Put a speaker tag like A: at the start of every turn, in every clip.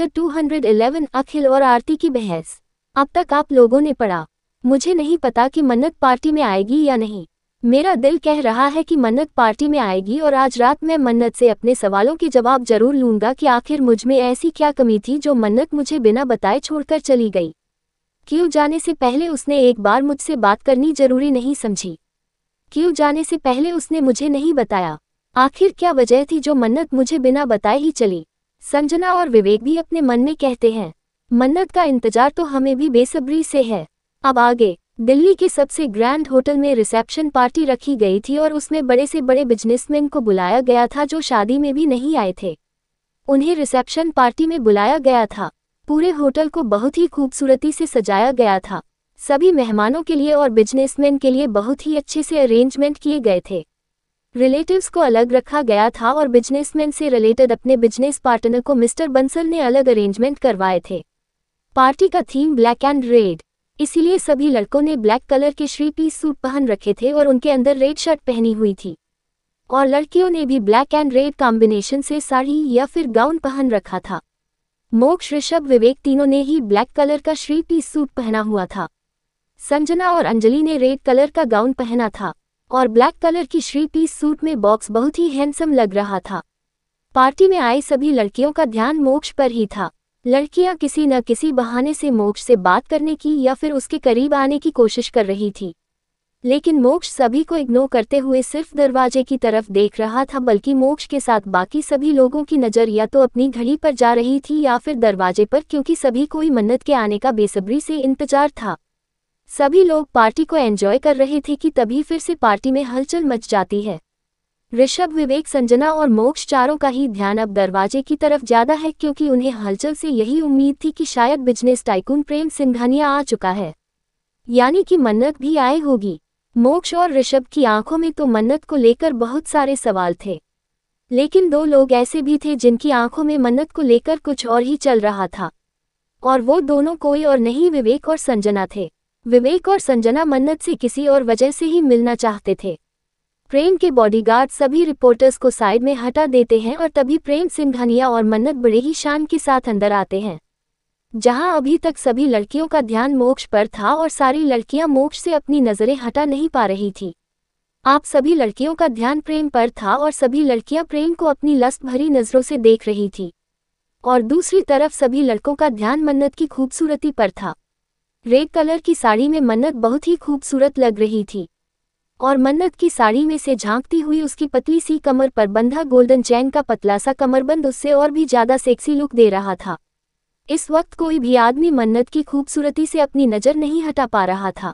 A: lecture 211 अखिल और आरती की बहस अब तक आप लोगों ने पढ़ा मुझे नहीं पता कि मन्नत पार्टी में आएगी या नहीं मेरा दिल कह रहा है कि मन्नत पार्टी में आएगी और आज रात मैं मन्नत से अपने सवालों के जवाब जरूर लूंगा कि आखिर मुझ में ऐसी क्या कमी थी जो मन्नत मुझे बिना बताए छोड़कर चली गई क्यों जाने से पहले उसने एक बार मुझसे बात करनी जरूरी नहीं समझी क्यों जाने से पहले उसने मुझे नहीं बताया आखिर क्या वजह थी जो मन्नत मुझे बिना बताए ही चली संजना और विवेक भी अपने मन में कहते हैं मन्नत का इंतजार तो हमें भी बेसब्री से है अब आगे दिल्ली के सबसे ग्रैंड होटल में रिसेप्शन पार्टी रखी गई थी और उसमें बड़े से बड़े बिजनेसमैन को बुलाया गया था जो शादी में भी नहीं आए थे उन्हें रिसेप्शन पार्टी में बुलाया गया था पूरे होटल को बहुत ही खूबसूरती से सजाया गया था सभी मेहमानों के लिए और बिजनेसमैन के लिए बहुत ही अच्छे से अरेंजमेंट किए गए थे रिलेटिव्स को अलग रखा गया था और बिजनेसमैन से रिलेटेड अपने बिजनेस पार्टनर को मिस्टर बंसल ने अलग अरेंजमेंट करवाए थे पार्टी का थीम ब्लैक एंड रेड इसीलिए सभी लड़कों ने ब्लैक कलर के श्री पीस सूट पहन रखे थे और उनके अंदर रेड शर्ट पहनी हुई थी और लड़कियों ने भी ब्लैक एंड रेड कॉम्बिनेशन से साड़ी या फिर गाउन पहन रखा था मोक्ष ऋषभ विवेक तीनों ने ही ब्लैक कलर का श्री पीस सूट पहना हुआ था संजना और अंजलि ने रेड कलर का गाउन पहना था और ब्लैक कलर की श्री पीस सूट में बॉक्स बहुत ही हैंडसम लग रहा था पार्टी में आई सभी लड़कियों का ध्यान मोक्ष पर ही था लड़कियां किसी न किसी बहाने से मोक्ष से बात करने की या फिर उसके करीब आने की कोशिश कर रही थी लेकिन मोक्ष सभी को इग्नोर करते हुए सिर्फ दरवाजे की तरफ देख रहा था बल्कि मोक्ष के साथ बाकी सभी लोगों की नज़र या तो अपनी घड़ी पर जा रही थी या फिर दरवाजे पर क्योंकि सभी कोई मन्नत के आने का बेसब्री से इंतजार था सभी लोग पार्टी को एंजॉय कर रहे थे कि तभी फिर से पार्टी में हलचल मच जाती है ऋषभ विवेक संजना और मोक्ष चारों का ही ध्यान अब दरवाजे की तरफ ज्यादा है क्योंकि उन्हें हलचल से यही उम्मीद थी कि शायद बिजनेस टाइकून प्रेम सिंघानिया आ चुका है यानी कि मन्नत भी आए होगी मोक्ष और ऋषभ की आंखों में तो मन्नत को लेकर बहुत सारे सवाल थे लेकिन दो लोग ऐसे भी थे जिनकी आंखों में मन्नत को लेकर कुछ और ही चल रहा था और वो दोनों कोई और नहीं विवेक और संजना थे विवेक और संजना मन्नत से किसी और वजह से ही मिलना चाहते थे प्रेम के बॉडीगार्ड सभी रिपोर्टर्स को साइड में हटा देते हैं और तभी प्रेम सिंघानिया और मन्नत बड़े ही शान के साथ अंदर आते हैं जहां अभी तक सभी लड़कियों का ध्यान मोक्ष पर था और सारी लड़कियां मोक्ष से अपनी नज़रें हटा नहीं पा रही थी आप सभी लड़कियों का ध्यान प्रेम पर था और सभी लड़कियां प्रेम को अपनी लस्त भरी नज़रों से देख रही थीं और दूसरी तरफ सभी लड़कों का ध्यान मन्नत की खूबसूरती पर था रेड कलर की साड़ी में मन्नत बहुत ही खूबसूरत लग रही थी और मन्नत की साड़ी में से झांकती हुई उसकी पतली सी कमर पर बंधा गोल्डन चैन का पतला सा कमरबंद उससे और भी ज़्यादा सेक्सी लुक दे रहा था इस वक्त कोई भी आदमी मन्नत की खूबसूरती से अपनी नज़र नहीं हटा पा रहा था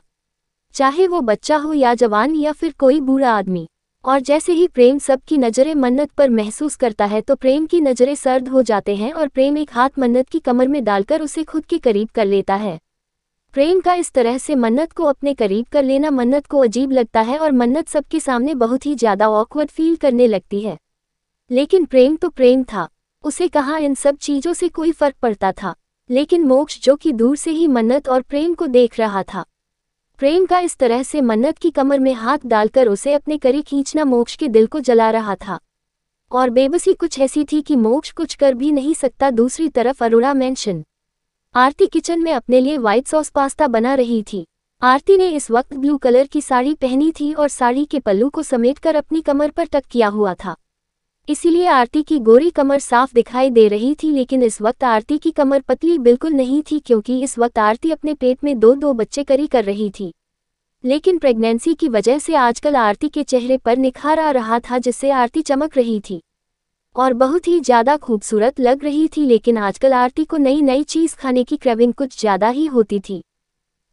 A: चाहे वो बच्चा हो या जवान या फिर कोई बूढ़ा आदमी और जैसे ही प्रेम सबकी नज़रें मन्नत पर महसूस करता है तो प्रेम की नज़रें सर्द हो जाते हैं और प्रेम एक हाथ मन्नत की कमर में डालकर उसे खुद के करीब कर लेता है प्रेम का इस तरह से मन्नत को अपने करीब कर लेना मन्नत को अजीब लगता है और मन्नत सबके सामने बहुत ही ज़्यादा ऑकवर्ड फील करने लगती है लेकिन प्रेम तो प्रेम था उसे कहा इन सब चीज़ों से कोई फर्क पड़ता था लेकिन मोक्ष जो कि दूर से ही मन्नत और प्रेम को देख रहा था प्रेम का इस तरह से मन्नत की कमर में हाथ डालकर उसे अपने करीब खींचना मोक्ष के दिल को जला रहा था और बेबसी कुछ ऐसी थी कि मोक्ष कुछ कर भी नहीं सकता दूसरी तरफ अरोड़ा मेंशन आरती किचन में अपने लिए व्हाइट सॉस पास्ता बना रही थी आरती ने इस वक्त ब्लू कलर की साड़ी पहनी थी और साड़ी के पल्लू को समेटकर अपनी कमर पर टक किया हुआ था इसीलिए आरती की गोरी कमर साफ दिखाई दे रही थी लेकिन इस वक्त आरती की कमर पतली बिल्कुल नहीं थी क्योंकि इस वक्त आरती अपने पेट में दो दो बच्चे करी कर रही थी लेकिन प्रेगनेंसी की वजह से आजकल आरती के चेहरे पर निखार आ रहा था जिससे आरती चमक रही थी और बहुत ही ज़्यादा खूबसूरत लग रही थी लेकिन आजकल आरती को नई नई चीज़ खाने की क्रेविंग कुछ ज़्यादा ही होती थी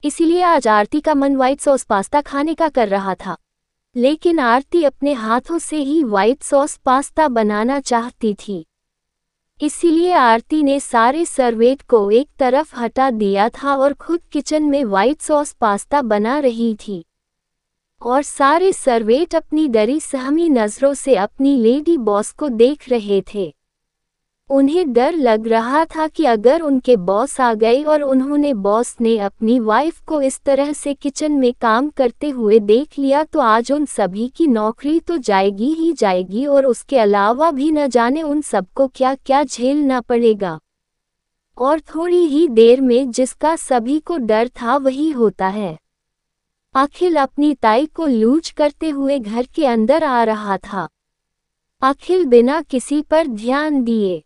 A: इसीलिए आज आरती का मन व्हाइट सॉस पास्ता खाने का कर रहा था लेकिन आरती अपने हाथों से ही व्हाइट सॉस पास्ता बनाना चाहती थी इसीलिए आरती ने सारे सर्वेट को एक तरफ हटा दिया था और खुद किचन में व्हाइट सॉस पास्ता बना रही थी और सारे सर्वेट अपनी डरी सहमी नज़रों से अपनी लेडी बॉस को देख रहे थे उन्हें डर लग रहा था कि अगर उनके बॉस आ गए और उन्होंने बॉस ने अपनी वाइफ को इस तरह से किचन में काम करते हुए देख लिया तो आज उन सभी की नौकरी तो जाएगी ही जाएगी और उसके अलावा भी न जाने उन सबको क्या क्या झेलना पड़ेगा और थोड़ी ही देर में जिसका सभी को डर था वही होता है अखिल अपनी ताई को लूज करते हुए घर के अंदर आ रहा था अखिल बिना किसी पर ध्यान दिए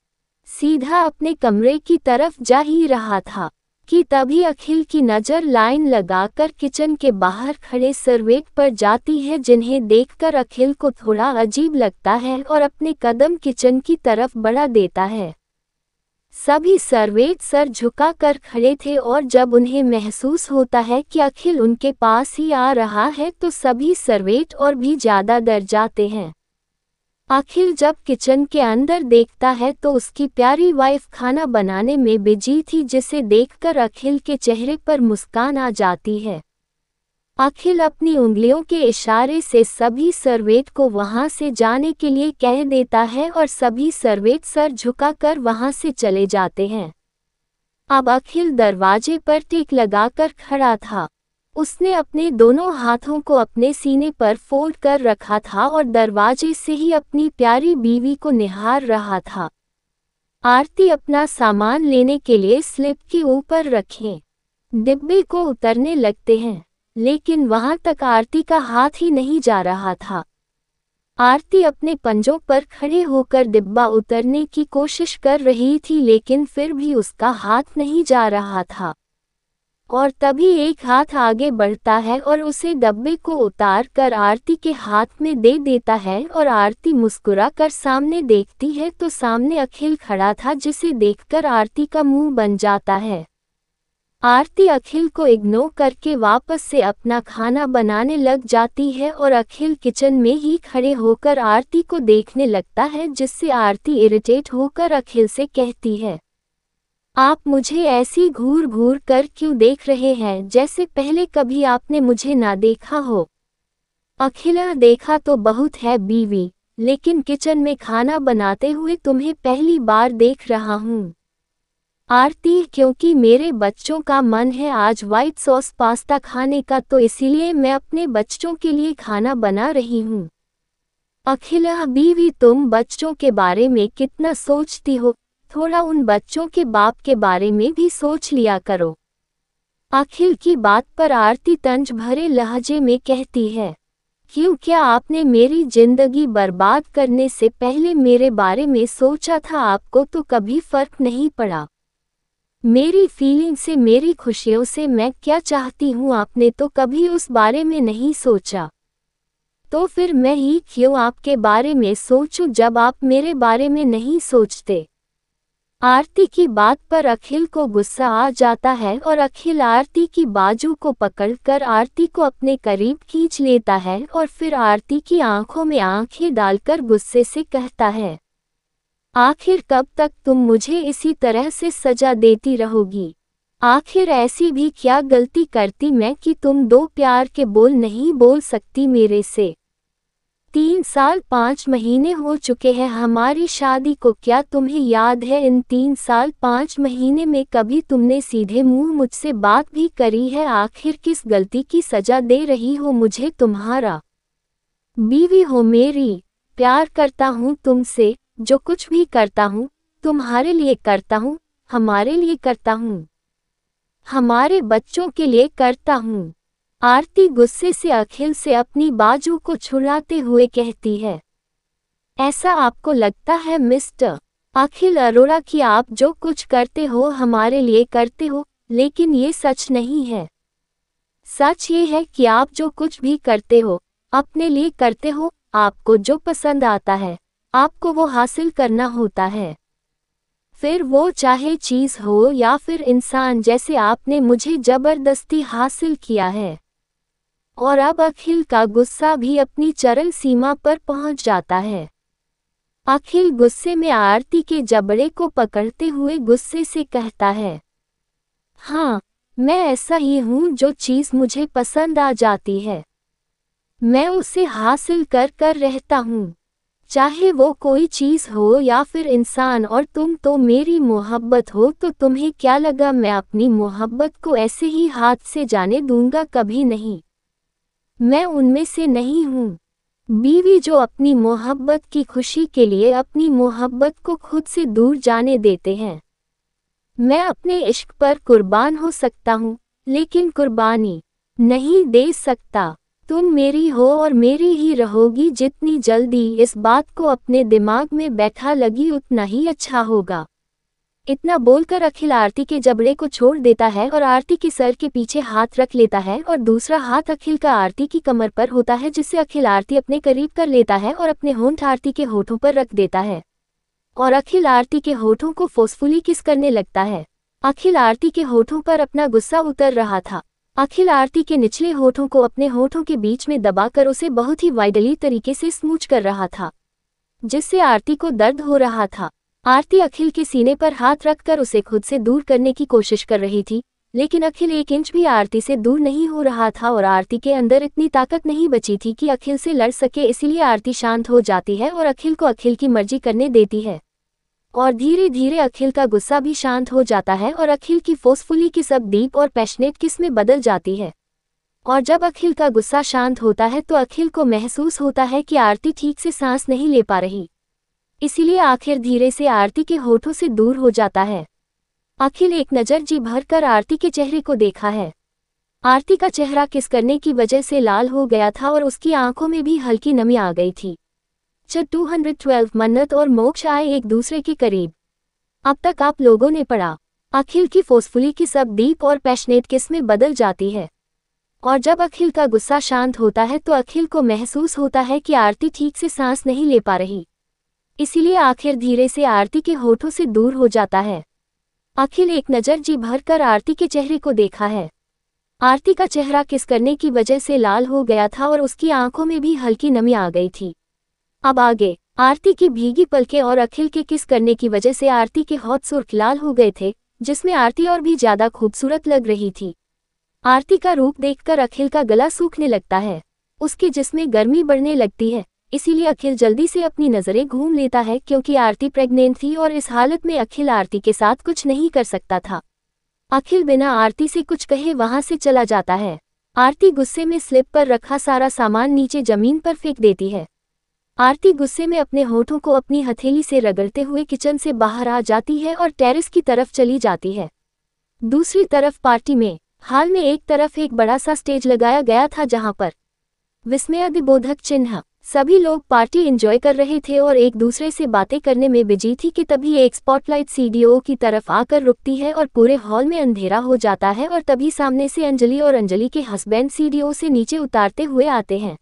A: सीधा अपने कमरे की तरफ जा ही रहा था कि तभी अखिल की नज़र लाइन लगाकर किचन के बाहर खड़े सरवेट पर जाती है जिन्हें देखकर अखिल को थोड़ा अजीब लगता है और अपने कदम किचन की तरफ बढ़ा देता है सभी सर्वेट सर झुका कर खड़े थे और जब उन्हें महसूस होता है कि अखिल उनके पास ही आ रहा है तो सभी सर्वेट और भी ज़्यादा डर जाते हैं आखिर जब किचन के अंदर देखता है तो उसकी प्यारी वाइफ खाना बनाने में बिजी थी जिसे देखकर अखिल के चेहरे पर मुस्कान आ जाती है अखिल अपनी उंगलियों के इशारे से सभी सर्वेट को वहां से जाने के लिए कह देता है और सभी सर्वेट सर झुकाकर वहां से चले जाते हैं अब अखिल दरवाजे पर टिक लगाकर खड़ा था उसने अपने दोनों हाथों को अपने सीने पर फोल्ड कर रखा था और दरवाजे से ही अपनी प्यारी बीवी को निहार रहा था आरती अपना सामान लेने के लिए स्लिप के ऊपर रखें डिब्बे को उतरने लगते हैं लेकिन वहां तक आरती का हाथ ही नहीं जा रहा था आरती अपने पंजों पर खड़े होकर डिब्बा उतरने की कोशिश कर रही थी लेकिन फिर भी उसका हाथ नहीं जा रहा था और तभी एक हाथ आगे बढ़ता है और उसे डब्बे को उतार कर आरती के हाथ में दे देता है और आरती मुस्कुरा कर सामने देखती है तो सामने अखिल खड़ा था जिसे देखकर आरती का मुंह बन जाता है आरती अखिल को इग्नोर करके वापस से अपना खाना बनाने लग जाती है और अखिल किचन में ही खड़े होकर आरती को देखने लगता है जिससे आरती इरिटेट होकर अखिल से कहती है आप मुझे ऐसी घूर घूर कर क्यों देख रहे हैं जैसे पहले कभी आपने मुझे ना देखा हो अखिला हाँ, देखा तो बहुत है बीवी लेकिन किचन में खाना बनाते हुए तुम्हें पहली बार देख रहा हूँ आरती क्योंकि मेरे बच्चों का मन है आज व्हाइट सॉस पास्ता खाने का तो इसीलिए मैं अपने बच्चों के लिए खाना बना रही हूँ अखिलह बीवी तुम बच्चों के बारे में कितना सोचती हो थोड़ा उन बच्चों के बाप के बारे में भी सोच लिया करो अखिल की बात पर आरती तंज भरे लहजे में कहती है क्यों क्या आपने मेरी जिंदगी बर्बाद करने से पहले मेरे बारे में सोचा था आपको तो कभी फर्क नहीं पड़ा मेरी फीलिंग से मेरी खुशियों से मैं क्या चाहती हूँ आपने तो कभी उस बारे में नहीं सोचा तो फिर मैं ही क्यों आपके बारे में सोचूं जब आप मेरे बारे में नहीं सोचते आरती की बात पर अखिल को गुस्सा आ जाता है और अखिल आरती की बाजू को पकड़कर आरती को अपने करीब खींच लेता है और फिर आरती की आंखों में आंखें डालकर गुस्से से कहता है आखिर कब तक तुम मुझे इसी तरह से सजा देती रहोगी आखिर ऐसी भी क्या गलती करती मैं कि तुम दो प्यार के बोल नहीं बोल सकती मेरे से तीन साल पाँच महीने हो चुके हैं हमारी शादी को क्या तुम्हें याद है इन तीन साल पाँच महीने में कभी तुमने सीधे मुंह मुझसे बात भी करी है आखिर किस गलती की सजा दे रही हो मुझे तुम्हारा बीवी हो मेरी प्यार करता हूँ तुमसे जो कुछ भी करता हूँ तुम्हारे लिए करता हूँ हमारे लिए करता हूँ हमारे बच्चों के लिए करता हूँ आरती गुस्से से अखिल से अपनी बाजू को छुड़ाते हुए कहती है ऐसा आपको लगता है मिस्टर अखिल अरोड़ा कि आप जो कुछ करते हो हमारे लिए करते हो लेकिन ये सच नहीं है सच ये है कि आप जो कुछ भी करते हो अपने लिए करते हो आपको जो पसंद आता है आपको वो हासिल करना होता है फिर वो चाहे चीज़ हो या फिर इंसान जैसे आपने मुझे जबरदस्ती हासिल किया है और अब अखिल का गुस्सा भी अपनी चरल सीमा पर पहुंच जाता है अखिल गुस्से में आरती के जबड़े को पकड़ते हुए गुस्से से कहता है हाँ मैं ऐसा ही हूं जो चीज़ मुझे पसंद आ जाती है मैं उसे हासिल कर कर रहता हूं चाहे वो कोई चीज़ हो या फिर इंसान और तुम तो मेरी मोहब्बत हो तो तुम्हें क्या लगा मैं अपनी मोहब्बत को ऐसे ही हाथ से जाने दूंगा कभी नहीं मैं उनमें से नहीं हूँ बीवी जो अपनी मोहब्बत की खुशी के लिए अपनी मोहब्बत को खुद से दूर जाने देते हैं मैं अपने इश्क पर कुर्बान हो सकता हूँ लेकिन कुर्बानी नहीं दे सकता तुम मेरी हो और मेरी ही रहोगी जितनी जल्दी इस बात को अपने दिमाग में बैठा लगी उतना ही अच्छा होगा इतना बोलकर अखिल आरती के जबड़े को छोड़ देता है और आरती के सर के पीछे हाथ रख लेता है और दूसरा हाथ अखिल का आरती की कमर पर होता है जिससे अखिल आरती अपने करीब कर लेता है और अपने होंठ आरती के होठों पर रख देता है और अखिल आरती के होठों को फोर्सफुली किस करने लगता है अखिल आरती के होठों पर अपना गुस्सा उतर रहा था अखिल आरती के निचले होठों को अपने होठों के बीच में दबाकर उसे बहुत ही वाइडली तरीके से स्मूच कर रहा था जिससे आरती को दर्द हो रहा था आरती अखिल के सीने पर हाथ रखकर उसे खुद से दूर करने की कोशिश कर रही थी लेकिन अखिल एक इंच भी आरती से दूर नहीं हो रहा था और आरती के अंदर इतनी ताकत नहीं बची थी कि अखिल से लड़ सके इसलिए आरती शांत हो जाती है और अखिल को अखिल की मर्जी करने देती है और धीरे धीरे अखिल का गुस्सा भी शांत हो जाता है और अखिल की फोर्सफुली की सब डीप और पैशनेट किस में बदल जाती है और जब अखिल का गुस्सा शांत होता है तो अखिल को महसूस होता है कि आरती ठीक से सांस नहीं ले पा रही इसीलिए आखिर धीरे से आरती के होठों से दूर हो जाता है अखिल एक नज़र जी भर कर आरती के चेहरे को देखा है आरती का चेहरा किस करने की वजह से लाल हो गया था और उसकी आंखों में भी हल्की नमी आ गई थी चैप्टर 212 मन्नत और मोक्ष आए एक दूसरे के करीब अब तक आप लोगों ने पढ़ा अखिल की फोसफुली की सब डीप और पैशनेट किस में बदल जाती है और जब अखिल का गुस्सा शांत होता है तो अखिल को महसूस होता है कि आरती ठीक से सांस नहीं ले पा रही इसीलिए आखिर धीरे से आरती के होठों से दूर हो जाता है अखिल एक नज़र जी भर कर आरती के चेहरे को देखा है आरती का चेहरा किस करने की वजह से लाल हो गया था और उसकी आंखों में भी हल्की नमी आ गई थी अब आगे आरती की भीगी पलके और अखिल के किस करने की वजह से आरती के हौत सुर्ख लाल हो गए थे जिसमें आरती और भी ज्यादा खूबसूरत लग रही थी आरती का रूप देखकर अखिल का गला सूखने लगता है उसके जिसमें गर्मी बढ़ने लगती है इसीलिए अखिल जल्दी से अपनी नज़रें घूम लेता है क्योंकि आरती प्रेग्नेंट थी और इस हालत में अखिल आरती के साथ कुछ नहीं कर सकता था अखिल बिना आरती से कुछ कहे वहां से चला जाता है आरती गुस्से में स्लिप पर रखा सारा सामान नीचे जमीन पर फेंक देती है आरती गुस्से में अपने होठों को अपनी हथेली से रगड़ते हुए किचन से बाहर आ जाती है और टेरिस की तरफ चली जाती है दूसरी तरफ पार्टी में हाल में एक तरफ एक बड़ा सा स्टेज लगाया गया था जहां पर विस्मय विबोधक चिन्ह सभी लोग पार्टी एंजॉय कर रहे थे और एक दूसरे से बातें करने में बिजी थी कि तभी एक स्पॉटलाइट सीडीओ की तरफ आकर रुकती है और पूरे हॉल में अंधेरा हो जाता है और तभी सामने से अंजलि और अंजलि के हस्बैंड सीडीओ से नीचे उतारते हुए आते हैं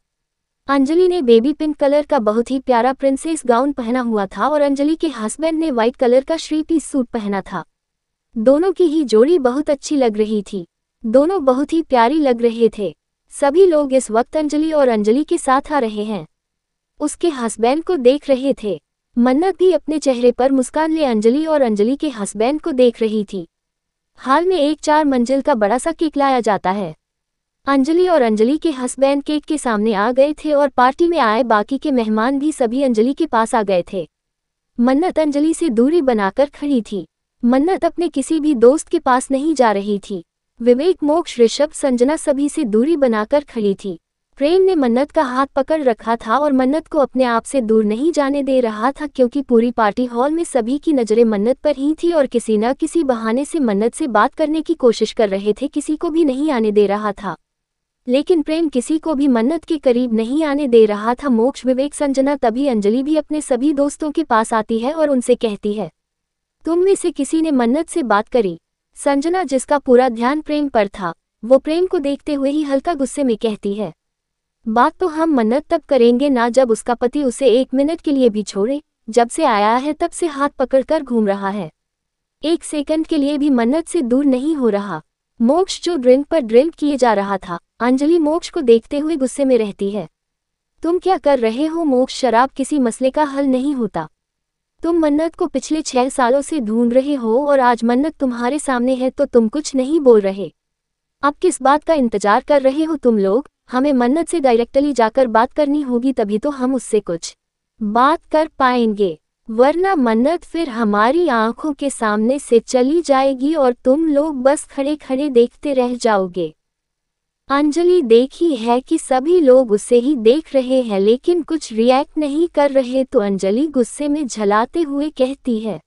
A: अंजलि ने बेबी पिंक कलर का बहुत ही प्यारा प्रिंसेस गाउन पहना हुआ था और अंजलि के हस्बैंड ने व्हाइट कलर का श्री पीस सूट पहना था दोनों की ही जोड़ी बहुत अच्छी लग रही थी दोनों बहुत ही प्यारी लग रहे थे सभी लोग इस वक्त अंजलि और अंजलि के साथ आ रहे हैं उसके हस्बैंड को देख रहे थे मन्नत भी अपने चेहरे पर मुस्कान ले अंजलि और अंजलि के हस्बैंड को देख रही थी हाल में एक चार मंजिल का बड़ा सा केक लाया जाता है अंजलि और अंजलि के हस्बैंड केक के सामने आ गए थे और पार्टी में आए बाकी के मेहमान भी सभी अंजलि के पास आ गए थे मन्नत अंजलि से दूरी बनाकर खड़ी थी मन्नत अपने किसी भी दोस्त के पास नहीं जा रही थी विवेक मोक्ष ऋषभ संजना सभी से दूरी बनाकर खड़ी थी प्रेम ने मन्नत का हाथ पकड़ रखा था और मन्नत को अपने आप से दूर नहीं जाने दे रहा था क्योंकि पूरी पार्टी हॉल में सभी की नज़रें मन्नत पर ही थी और किसी न किसी बहाने से मन्नत से बात करने की कोशिश कर रहे थे किसी को भी नहीं आने दे रहा था लेकिन प्रेम किसी को भी मन्नत के करीब नहीं आने दे रहा था मोक्ष विवेक संजना तभी अंजलि भी अपने सभी दोस्तों के पास आती है और उनसे कहती है तुम में से किसी ने मन्नत से बात करी संजना जिसका पूरा ध्यान प्रेम पर था वो प्रेम को देखते हुए ही हल्का गुस्से में कहती है बात तो हम मन्नत तब करेंगे ना जब उसका पति उसे एक मिनट के लिए भी छोड़े जब से आया है तब से हाथ पकड़कर घूम रहा है एक सेकंड के लिए भी मन्नत से दूर नहीं हो रहा मोक्ष जो ड्रिंक पर ड्रिंक किए जा रहा था अंजलि मोक्ष को देखते हुए गुस्से में रहती है तुम क्या कर रहे हो मोक्ष शराब किसी मसले का हल नहीं होता तुम मन्नत को पिछले छह सालों से ढूंढ रहे हो और आज मन्नत तुम्हारे सामने है तो तुम कुछ नहीं बोल रहे अब किस बात का इंतजार कर रहे हो तुम लोग हमें मन्नत से डायरेक्टली जाकर बात करनी होगी तभी तो हम उससे कुछ बात कर पाएंगे वरना मन्नत फिर हमारी आंखों के सामने से चली जाएगी और तुम लोग बस खड़े खड़े देखते रह जाओगे अंजलि देखी है कि सभी लोग उसे ही देख रहे हैं लेकिन कुछ रिएक्ट नहीं कर रहे तो अंजलि गुस्से में झलाते हुए कहती है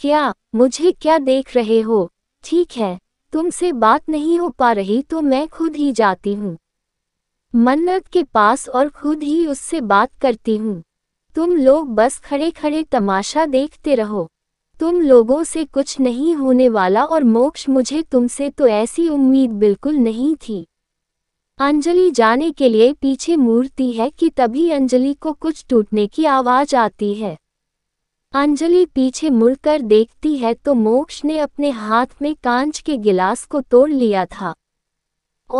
A: क्या मुझे क्या देख रहे हो ठीक है तुमसे बात नहीं हो पा रही तो मैं खुद ही जाती हूँ मन्नत के पास और खुद ही उससे बात करती हूँ तुम लोग बस खड़े खड़े तमाशा देखते रहो तुम लोगों से कुछ नहीं होने वाला और मोक्ष मुझे तुमसे तो ऐसी उम्मीद बिल्कुल नहीं थी अंजलि जाने के लिए पीछे मूर्ति है कि तभी अंजलि को कुछ टूटने की आवाज आती है अंजलि पीछे मुड़कर देखती है तो मोक्ष ने अपने हाथ में कांच के गिलास को तोड़ लिया था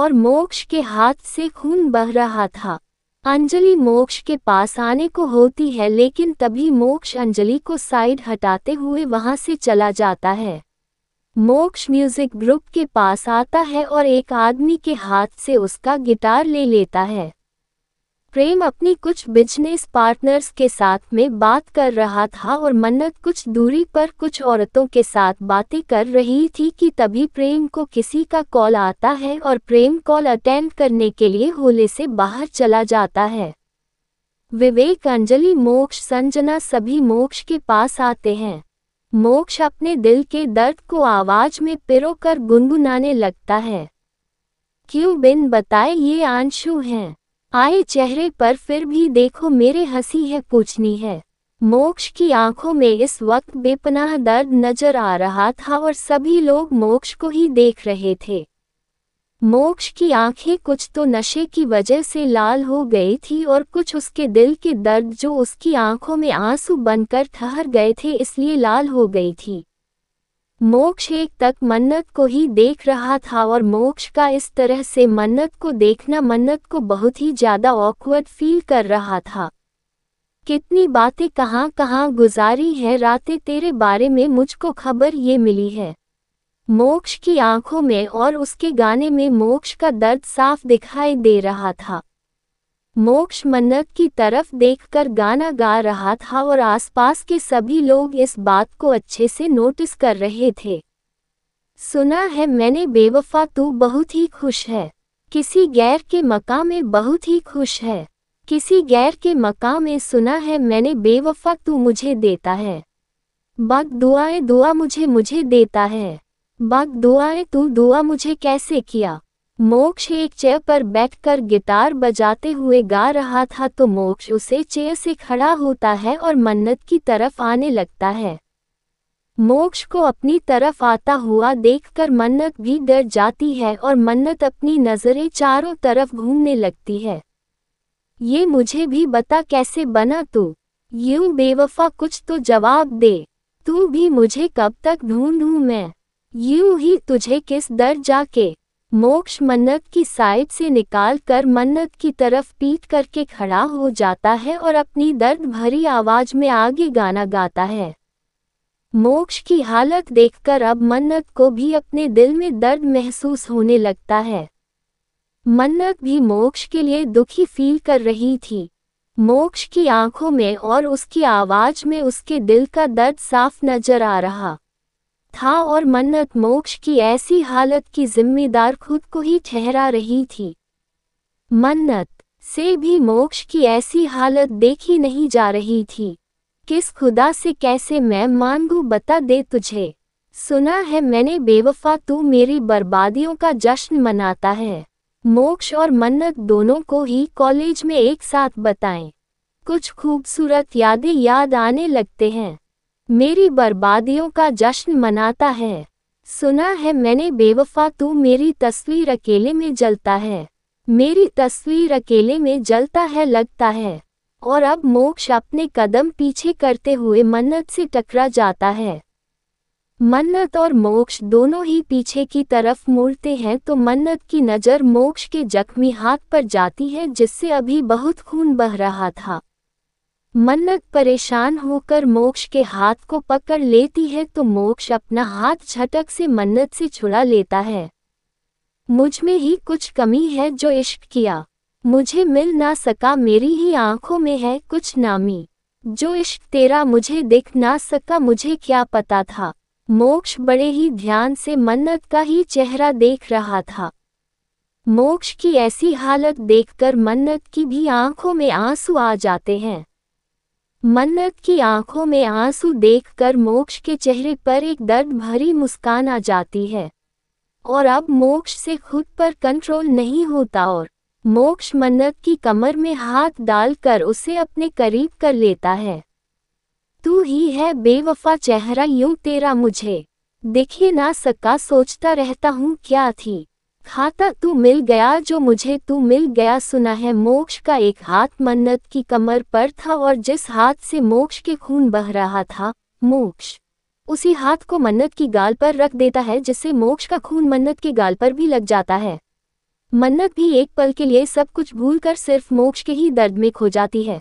A: और मोक्ष के हाथ से खून बह रहा था अंजलि मोक्ष के पास आने को होती है लेकिन तभी मोक्ष अंजलि को साइड हटाते हुए वहां से चला जाता है मोक्ष म्यूजिक ग्रुप के पास आता है और एक आदमी के हाथ से उसका गिटार ले लेता है प्रेम अपनी कुछ बिजनेस पार्टनर्स के साथ में बात कर रहा था और मन्नत कुछ दूरी पर कुछ औरतों के साथ बातें कर रही थी कि तभी प्रेम को किसी का कॉल आता है और प्रेम कॉल अटेंड करने के लिए होले से बाहर चला जाता है विवेक अंजलि मोक्ष संजना सभी मोक्ष के पास आते हैं मोक्ष अपने दिल के दर्द को आवाज में पिरो कर गुनगुनाने लगता है क्यों बिन बताए ये आंशु हैं आए चेहरे पर फिर भी देखो मेरे हंसी है पूछनी है मोक्ष की आंखों में इस वक्त बेपनाह दर्द नजर आ रहा था और सभी लोग मोक्ष को ही देख रहे थे मोक्ष की आंखें कुछ तो नशे की वजह से लाल हो गई थी और कुछ उसके दिल के दर्द जो उसकी आंखों में आंसू बनकर ठहर गए थे इसलिए लाल हो गई थी मोक्ष एक तक मन्नत को ही देख रहा था और मोक्ष का इस तरह से मन्नत को देखना मन्नत को बहुत ही ज्यादा ऑकवर्ड फील कर रहा था कितनी बातें कहाँ कहाँ गुजारी हैं रातें तेरे बारे में मुझको खबर ये मिली है मोक्ष की आंखों में और उसके गाने में मोक्ष का दर्द साफ दिखाई दे रहा था मोक्ष मन्नत की तरफ देखकर गाना गा रहा था और आसपास के सभी लोग इस बात को अच्छे से नोटिस कर रहे थे सुना है मैंने बेवफा तू बहुत ही खुश है किसी गैर के मका में बहुत ही खुश है किसी गैर के मका में सुना है मैंने बेवफा तू मुझे देता है बग दुआएं दुआ मुझे मुझे देता है बग दुआएं तू दुआ मुझे कैसे किया मोक्ष एक चेयर पर बैठकर गिटार बजाते हुए गा रहा था तो मोक्ष उसे चेयर से खड़ा होता है और मन्नत की तरफ आने लगता है मोक्ष को अपनी तरफ आता हुआ देखकर मन्नत भी डर जाती है और मन्नत अपनी नज़रें चारों तरफ घूमने लगती है ये मुझे भी बता कैसे बना तू यूं बेवफा कुछ तो जवाब दे तू भी मुझे कब तक ढूंढूं मैं यूं ही तुझे किस दर जाके मोक्ष मन्नत की साइड से निकाल कर मन्नत की तरफ पीट करके खड़ा हो जाता है और अपनी दर्द भरी आवाज में आगे गाना गाता है मोक्ष की हालत देखकर अब मन्नत को भी अपने दिल में दर्द महसूस होने लगता है मन्नत भी मोक्ष के लिए दुखी फील कर रही थी मोक्ष की आंखों में और उसकी आवाज में उसके दिल का दर्द साफ नजर आ रहा था और मन्नत मोक्ष की ऐसी हालत की जिम्मेदार खुद को ही ठहरा रही थी मन्नत से भी मोक्ष की ऐसी हालत देखी नहीं जा रही थी किस खुदा से कैसे मैं मांगू बता दे तुझे सुना है मैंने बेवफा तू मेरी बर्बादियों का जश्न मनाता है मोक्ष और मन्नत दोनों को ही कॉलेज में एक साथ बताएं कुछ खूबसूरत यादें याद आने लगते हैं मेरी बर्बादियों का जश्न मनाता है सुना है मैंने बेवफा तू मेरी तस्वीर अकेले में जलता है मेरी तस्वीर अकेले में जलता है लगता है और अब मोक्ष अपने कदम पीछे करते हुए मन्नत से टकरा जाता है मन्नत और मोक्ष दोनों ही पीछे की तरफ मुड़ते हैं तो मन्नत की नज़र मोक्ष के जख्मी हाथ पर जाती है जिससे अभी बहुत खून बह रहा था मन्नत परेशान होकर मोक्ष के हाथ को पकड़ लेती है तो मोक्ष अपना हाथ झटक से मन्नत से छुड़ा लेता है मुझ में ही कुछ कमी है जो इश्क किया मुझे मिल ना सका मेरी ही आंखों में है कुछ नामी जो इश्क तेरा मुझे दिख ना सका मुझे क्या पता था मोक्ष बड़े ही ध्यान से मन्नत का ही चेहरा देख रहा था मोक्ष की ऐसी हालत देखकर मन्नत की भी आंखों में आंसू आ जाते हैं मन्नत की आंखों में आंसू देखकर मोक्ष के चेहरे पर एक दर्द भरी मुस्कान आ जाती है और अब मोक्ष से खुद पर कंट्रोल नहीं होता और मोक्ष मन्नत की कमर में हाथ डालकर उसे अपने करीब कर लेता है तू ही है बेवफा चेहरा यूं तेरा मुझे दिखे ना सका सोचता रहता हूँ क्या थी खाता हाँ तू मिल गया जो मुझे तू मिल गया सुना है मोक्ष का एक हाथ मन्नत की कमर पर था और जिस हाथ से मोक्ष के खून बह रहा था मोक्ष उसी हाथ को मन्नत की गाल पर रख देता है जिससे मोक्ष का खून मन्नत के गाल पर भी लग जाता है मन्नत भी एक पल के लिए सब कुछ भूलकर सिर्फ मोक्ष के ही दर्द में खो जाती है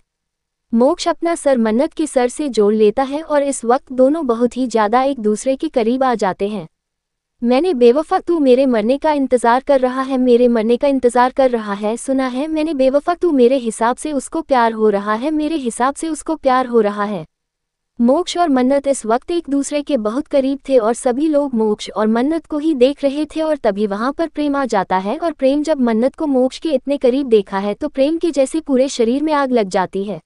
A: मोक्ष अपना सर मन्नत के सर से जोड़ लेता है और इस वक्त दोनों बहुत ही ज्यादा एक दूसरे के करीब आ जाते हैं मैंने बेवफा तू मेरे मरने का इंतजार कर रहा है मेरे मरने का इंतजार कर रहा है सुना है मैंने बेवफा तू मेरे हिसाब से उसको प्यार हो रहा है मेरे हिसाब से उसको प्यार हो रहा है मोक्ष और मन्नत इस वक्त एक दूसरे के बहुत करीब थे और सभी लोग मोक्ष और मन्नत को ही देख रहे थे और तभी वहां पर प्रेम आ जाता है और प्रेम जब मन्नत को मोक्ष के इतने करीब देखा है तो प्रेम के जैसे पूरे शरीर में आग लग जाती है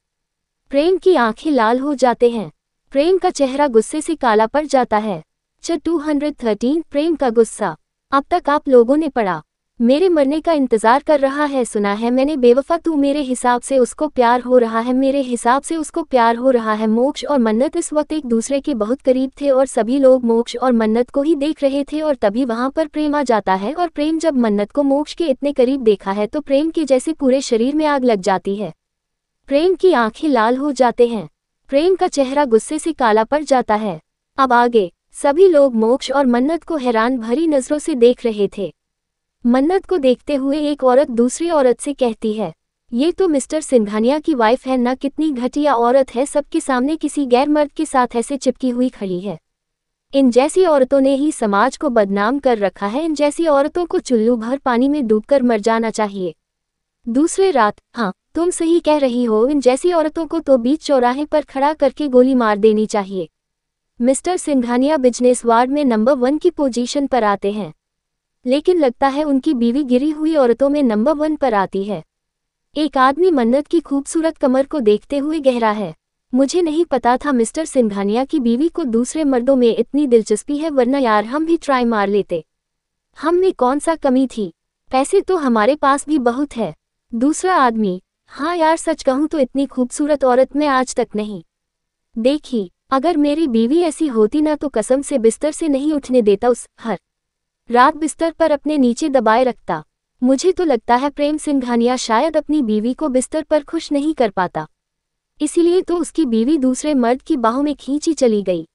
A: प्रेम की आंखें लाल हो जाते हैं प्रेम का चेहरा गुस्से से काला पड़ जाता है लेक्चर 213 प्रेम का गुस्सा अब तक आप लोगों ने पढ़ा मेरे मरने का इंतजार कर रहा है सुना है मैंने बेवफा तू मेरे हिसाब से उसको प्यार हो रहा है मेरे हिसाब से उसको प्यार हो रहा है मोक्ष और मन्नत इस वक्त एक दूसरे के बहुत करीब थे और सभी लोग मोक्ष और मन्नत को ही देख रहे थे और तभी वहां पर प्रेम आ जाता है और प्रेम जब मन्नत को मोक्ष के इतने करीब देखा है तो प्रेम के जैसे पूरे शरीर में आग लग जाती है प्रेम की आंखें लाल हो जाते हैं प्रेम का चेहरा गुस्से से काला पड़ जाता है अब आगे सभी लोग मोक्ष और मन्नत को हैरान भरी नजरों से देख रहे थे मन्नत को देखते हुए एक औरत दूसरी औरत से कहती है ये तो मिस्टर सिंघानिया की वाइफ है ना कितनी घटिया औरत है सबके सामने किसी गैर मर्द के साथ ऐसे चिपकी हुई खड़ी है इन जैसी औरतों ने ही समाज को बदनाम कर रखा है इन जैसी औरतों को चुल्लू भर पानी में डूबकर मर जाना चाहिए दूसरे रात हाँ तुम सही कह रही हो इन जैसी औरतों को तो बीच चौराहे पर खड़ा करके गोली मार देनी चाहिए मिस्टर सिंघानिया बिजनेस वार्ड में नंबर वन की पोजीशन पर आते हैं लेकिन लगता है उनकी बीवी गिरी हुई औरतों में नंबर वन पर आती है एक आदमी मन्नत की खूबसूरत कमर को देखते हुए गहरा है मुझे नहीं पता था मिस्टर सिंघानिया की बीवी को दूसरे मर्दों में इतनी दिलचस्पी है वरना यार हम भी ट्राई मार लेते हम में कौन सा कमी थी पैसे तो हमारे पास भी बहुत है दूसरा आदमी हाँ यार सच कहूँ तो इतनी खूबसूरत औरत में आज तक नहीं देखी अगर मेरी बीवी ऐसी होती ना तो कसम से बिस्तर से नहीं उठने देता उस हर रात बिस्तर पर अपने नीचे दबाए रखता मुझे तो लगता है प्रेम सिंघानिया शायद अपनी बीवी को बिस्तर पर खुश नहीं कर पाता इसीलिए तो उसकी बीवी दूसरे मर्द की बाहों में खींची चली गई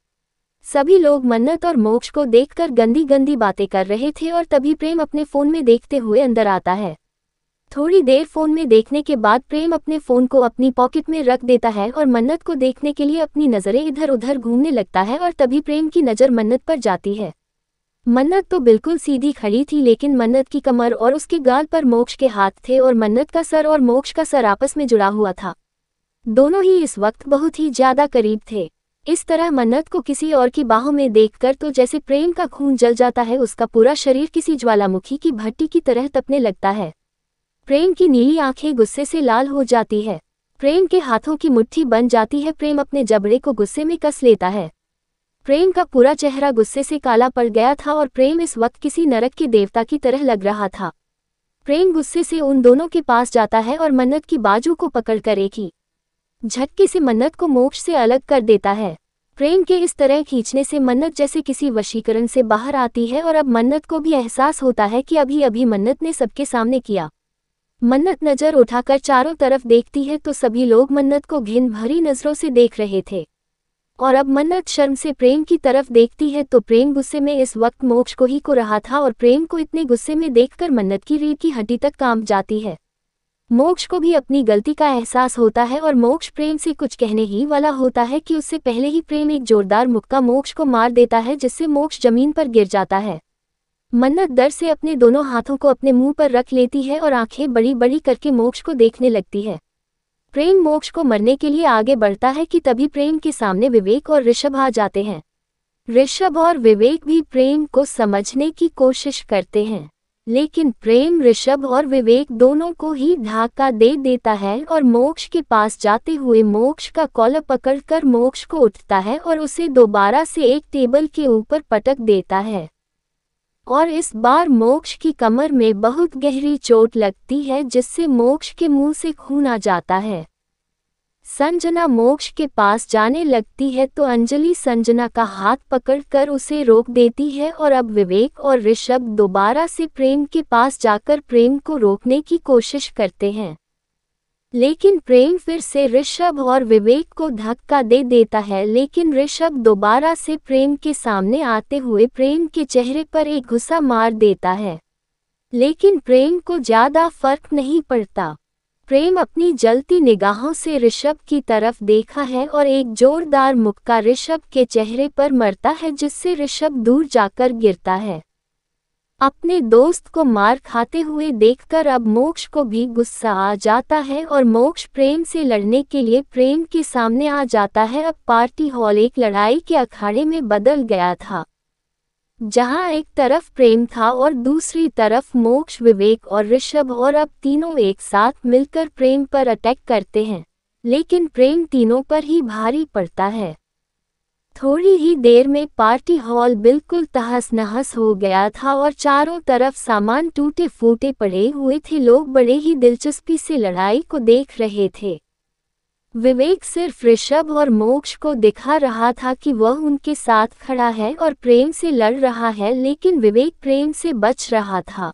A: सभी लोग मन्नत और मोक्ष को देखकर गंदी गंदी बातें कर रहे थे और तभी प्रेम अपने फ़ोन में देखते हुए अंदर आता है थोड़ी देर फोन में देखने के बाद प्रेम अपने फोन को अपनी पॉकेट में रख देता है और मन्नत को देखने के लिए अपनी नज़रें इधर उधर घूमने लगता है और तभी प्रेम की नज़र मन्नत पर जाती है मन्नत तो बिल्कुल सीधी खड़ी थी लेकिन मन्नत की कमर और उसके गाल पर मोक्ष के हाथ थे और मन्नत का सर और मोक्ष का सर आपस में जुड़ा हुआ था दोनों ही इस वक्त बहुत ही ज्यादा करीब थे इस तरह मन्नत को किसी और की बाहों में देखकर तो जैसे प्रेम का खून जल जाता है उसका पूरा शरीर किसी ज्वालामुखी की भट्टी की तरह तपने लगता है प्रेम की नीली आंखें गुस्से से लाल हो जाती है प्रेम के हाथों की मुट्ठी बन जाती है प्रेम अपने जबड़े को गुस्से में कस लेता है प्रेम का पूरा चेहरा गुस्से से काला पड़ गया था और प्रेम इस वक्त किसी नरक के देवता की तरह लग रहा था प्रेम गुस्से से उन दोनों के पास जाता है और मन्नत की बाजू को पकड़ कर एक ही झटके से मन्नत को मोक्ष से अलग कर देता है प्रेम के इस तरह खींचने से मन्नत जैसे किसी वशीकरण से बाहर आती है और अब मन्नत को भी एहसास होता है कि अभी अभी मन्नत ने सबके सामने किया मन्नत नज़र उठाकर चारों तरफ देखती है तो सभी लोग मन्नत को घिन भरी नज़रों से देख रहे थे और अब मन्नत शर्म से प्रेम की तरफ देखती है तो प्रेम गुस्से में इस वक्त मोक्ष को ही को रहा था और प्रेम को इतने गुस्से में देखकर मन्नत की रीढ़ की हड्डी तक कांप जाती है मोक्ष को भी अपनी गलती का एहसास होता है और मोक्ष प्रेम से कुछ कहने ही वाला होता है कि उससे पहले ही प्रेम एक जोरदार मुक्का मोक्ष को मार देता है जिससे मोक्ष जमीन पर गिर जाता है मन्नत डर से अपने दोनों हाथों को अपने मुंह पर रख लेती है और आंखें बड़ी बड़ी करके मोक्ष को देखने लगती है प्रेम मोक्ष को मरने के लिए आगे बढ़ता है कि तभी प्रेम के सामने विवेक और ऋषभ आ जाते हैं ऋषभ और विवेक भी प्रेम को समझने की कोशिश करते हैं लेकिन प्रेम ऋषभ और विवेक दोनों को ही ढाका दे देता है और मोक्ष के पास जाते हुए मोक्ष का कॉलर पकड़कर मोक्ष को उठता है और उसे दोबारा से एक टेबल के ऊपर पटक देता है और इस बार मोक्ष की कमर में बहुत गहरी चोट लगती है जिससे मोक्ष के मुंह से खून आ जाता है संजना मोक्ष के पास जाने लगती है तो अंजलि संजना का हाथ पकड़कर उसे रोक देती है और अब विवेक और ऋषभ दोबारा से प्रेम के पास जाकर प्रेम को रोकने की कोशिश करते हैं लेकिन प्रेम फिर से ऋषभ और विवेक को धक्का दे देता है लेकिन ऋषभ दोबारा से प्रेम के सामने आते हुए प्रेम के चेहरे पर एक गुस्सा मार देता है लेकिन प्रेम को ज्यादा फर्क नहीं पड़ता प्रेम अपनी जलती निगाहों से ऋषभ की तरफ देखा है और एक जोरदार मुक्का ऋषभ के चेहरे पर मरता है जिससे ऋषभ दूर जाकर गिरता है अपने दोस्त को मार खाते हुए देखकर अब मोक्ष को भी गुस्सा आ जाता है और मोक्ष प्रेम से लड़ने के लिए प्रेम के सामने आ जाता है अब पार्टी हॉल एक लड़ाई के अखाड़े में बदल गया था जहां एक तरफ प्रेम था और दूसरी तरफ मोक्ष विवेक और ऋषभ और अब तीनों एक साथ मिलकर प्रेम पर अटैक करते हैं लेकिन प्रेम तीनों पर ही भारी पड़ता है थोड़ी ही देर में पार्टी हॉल बिल्कुल तहस नहस हो गया था और चारों तरफ सामान टूटे फूटे पड़े हुए थे लोग बड़े ही दिलचस्पी से लड़ाई को देख रहे थे विवेक सिर्फ ऋषभ और मोक्ष को दिखा रहा था कि वह उनके साथ खड़ा है और प्रेम से लड़ रहा है लेकिन विवेक प्रेम से बच रहा था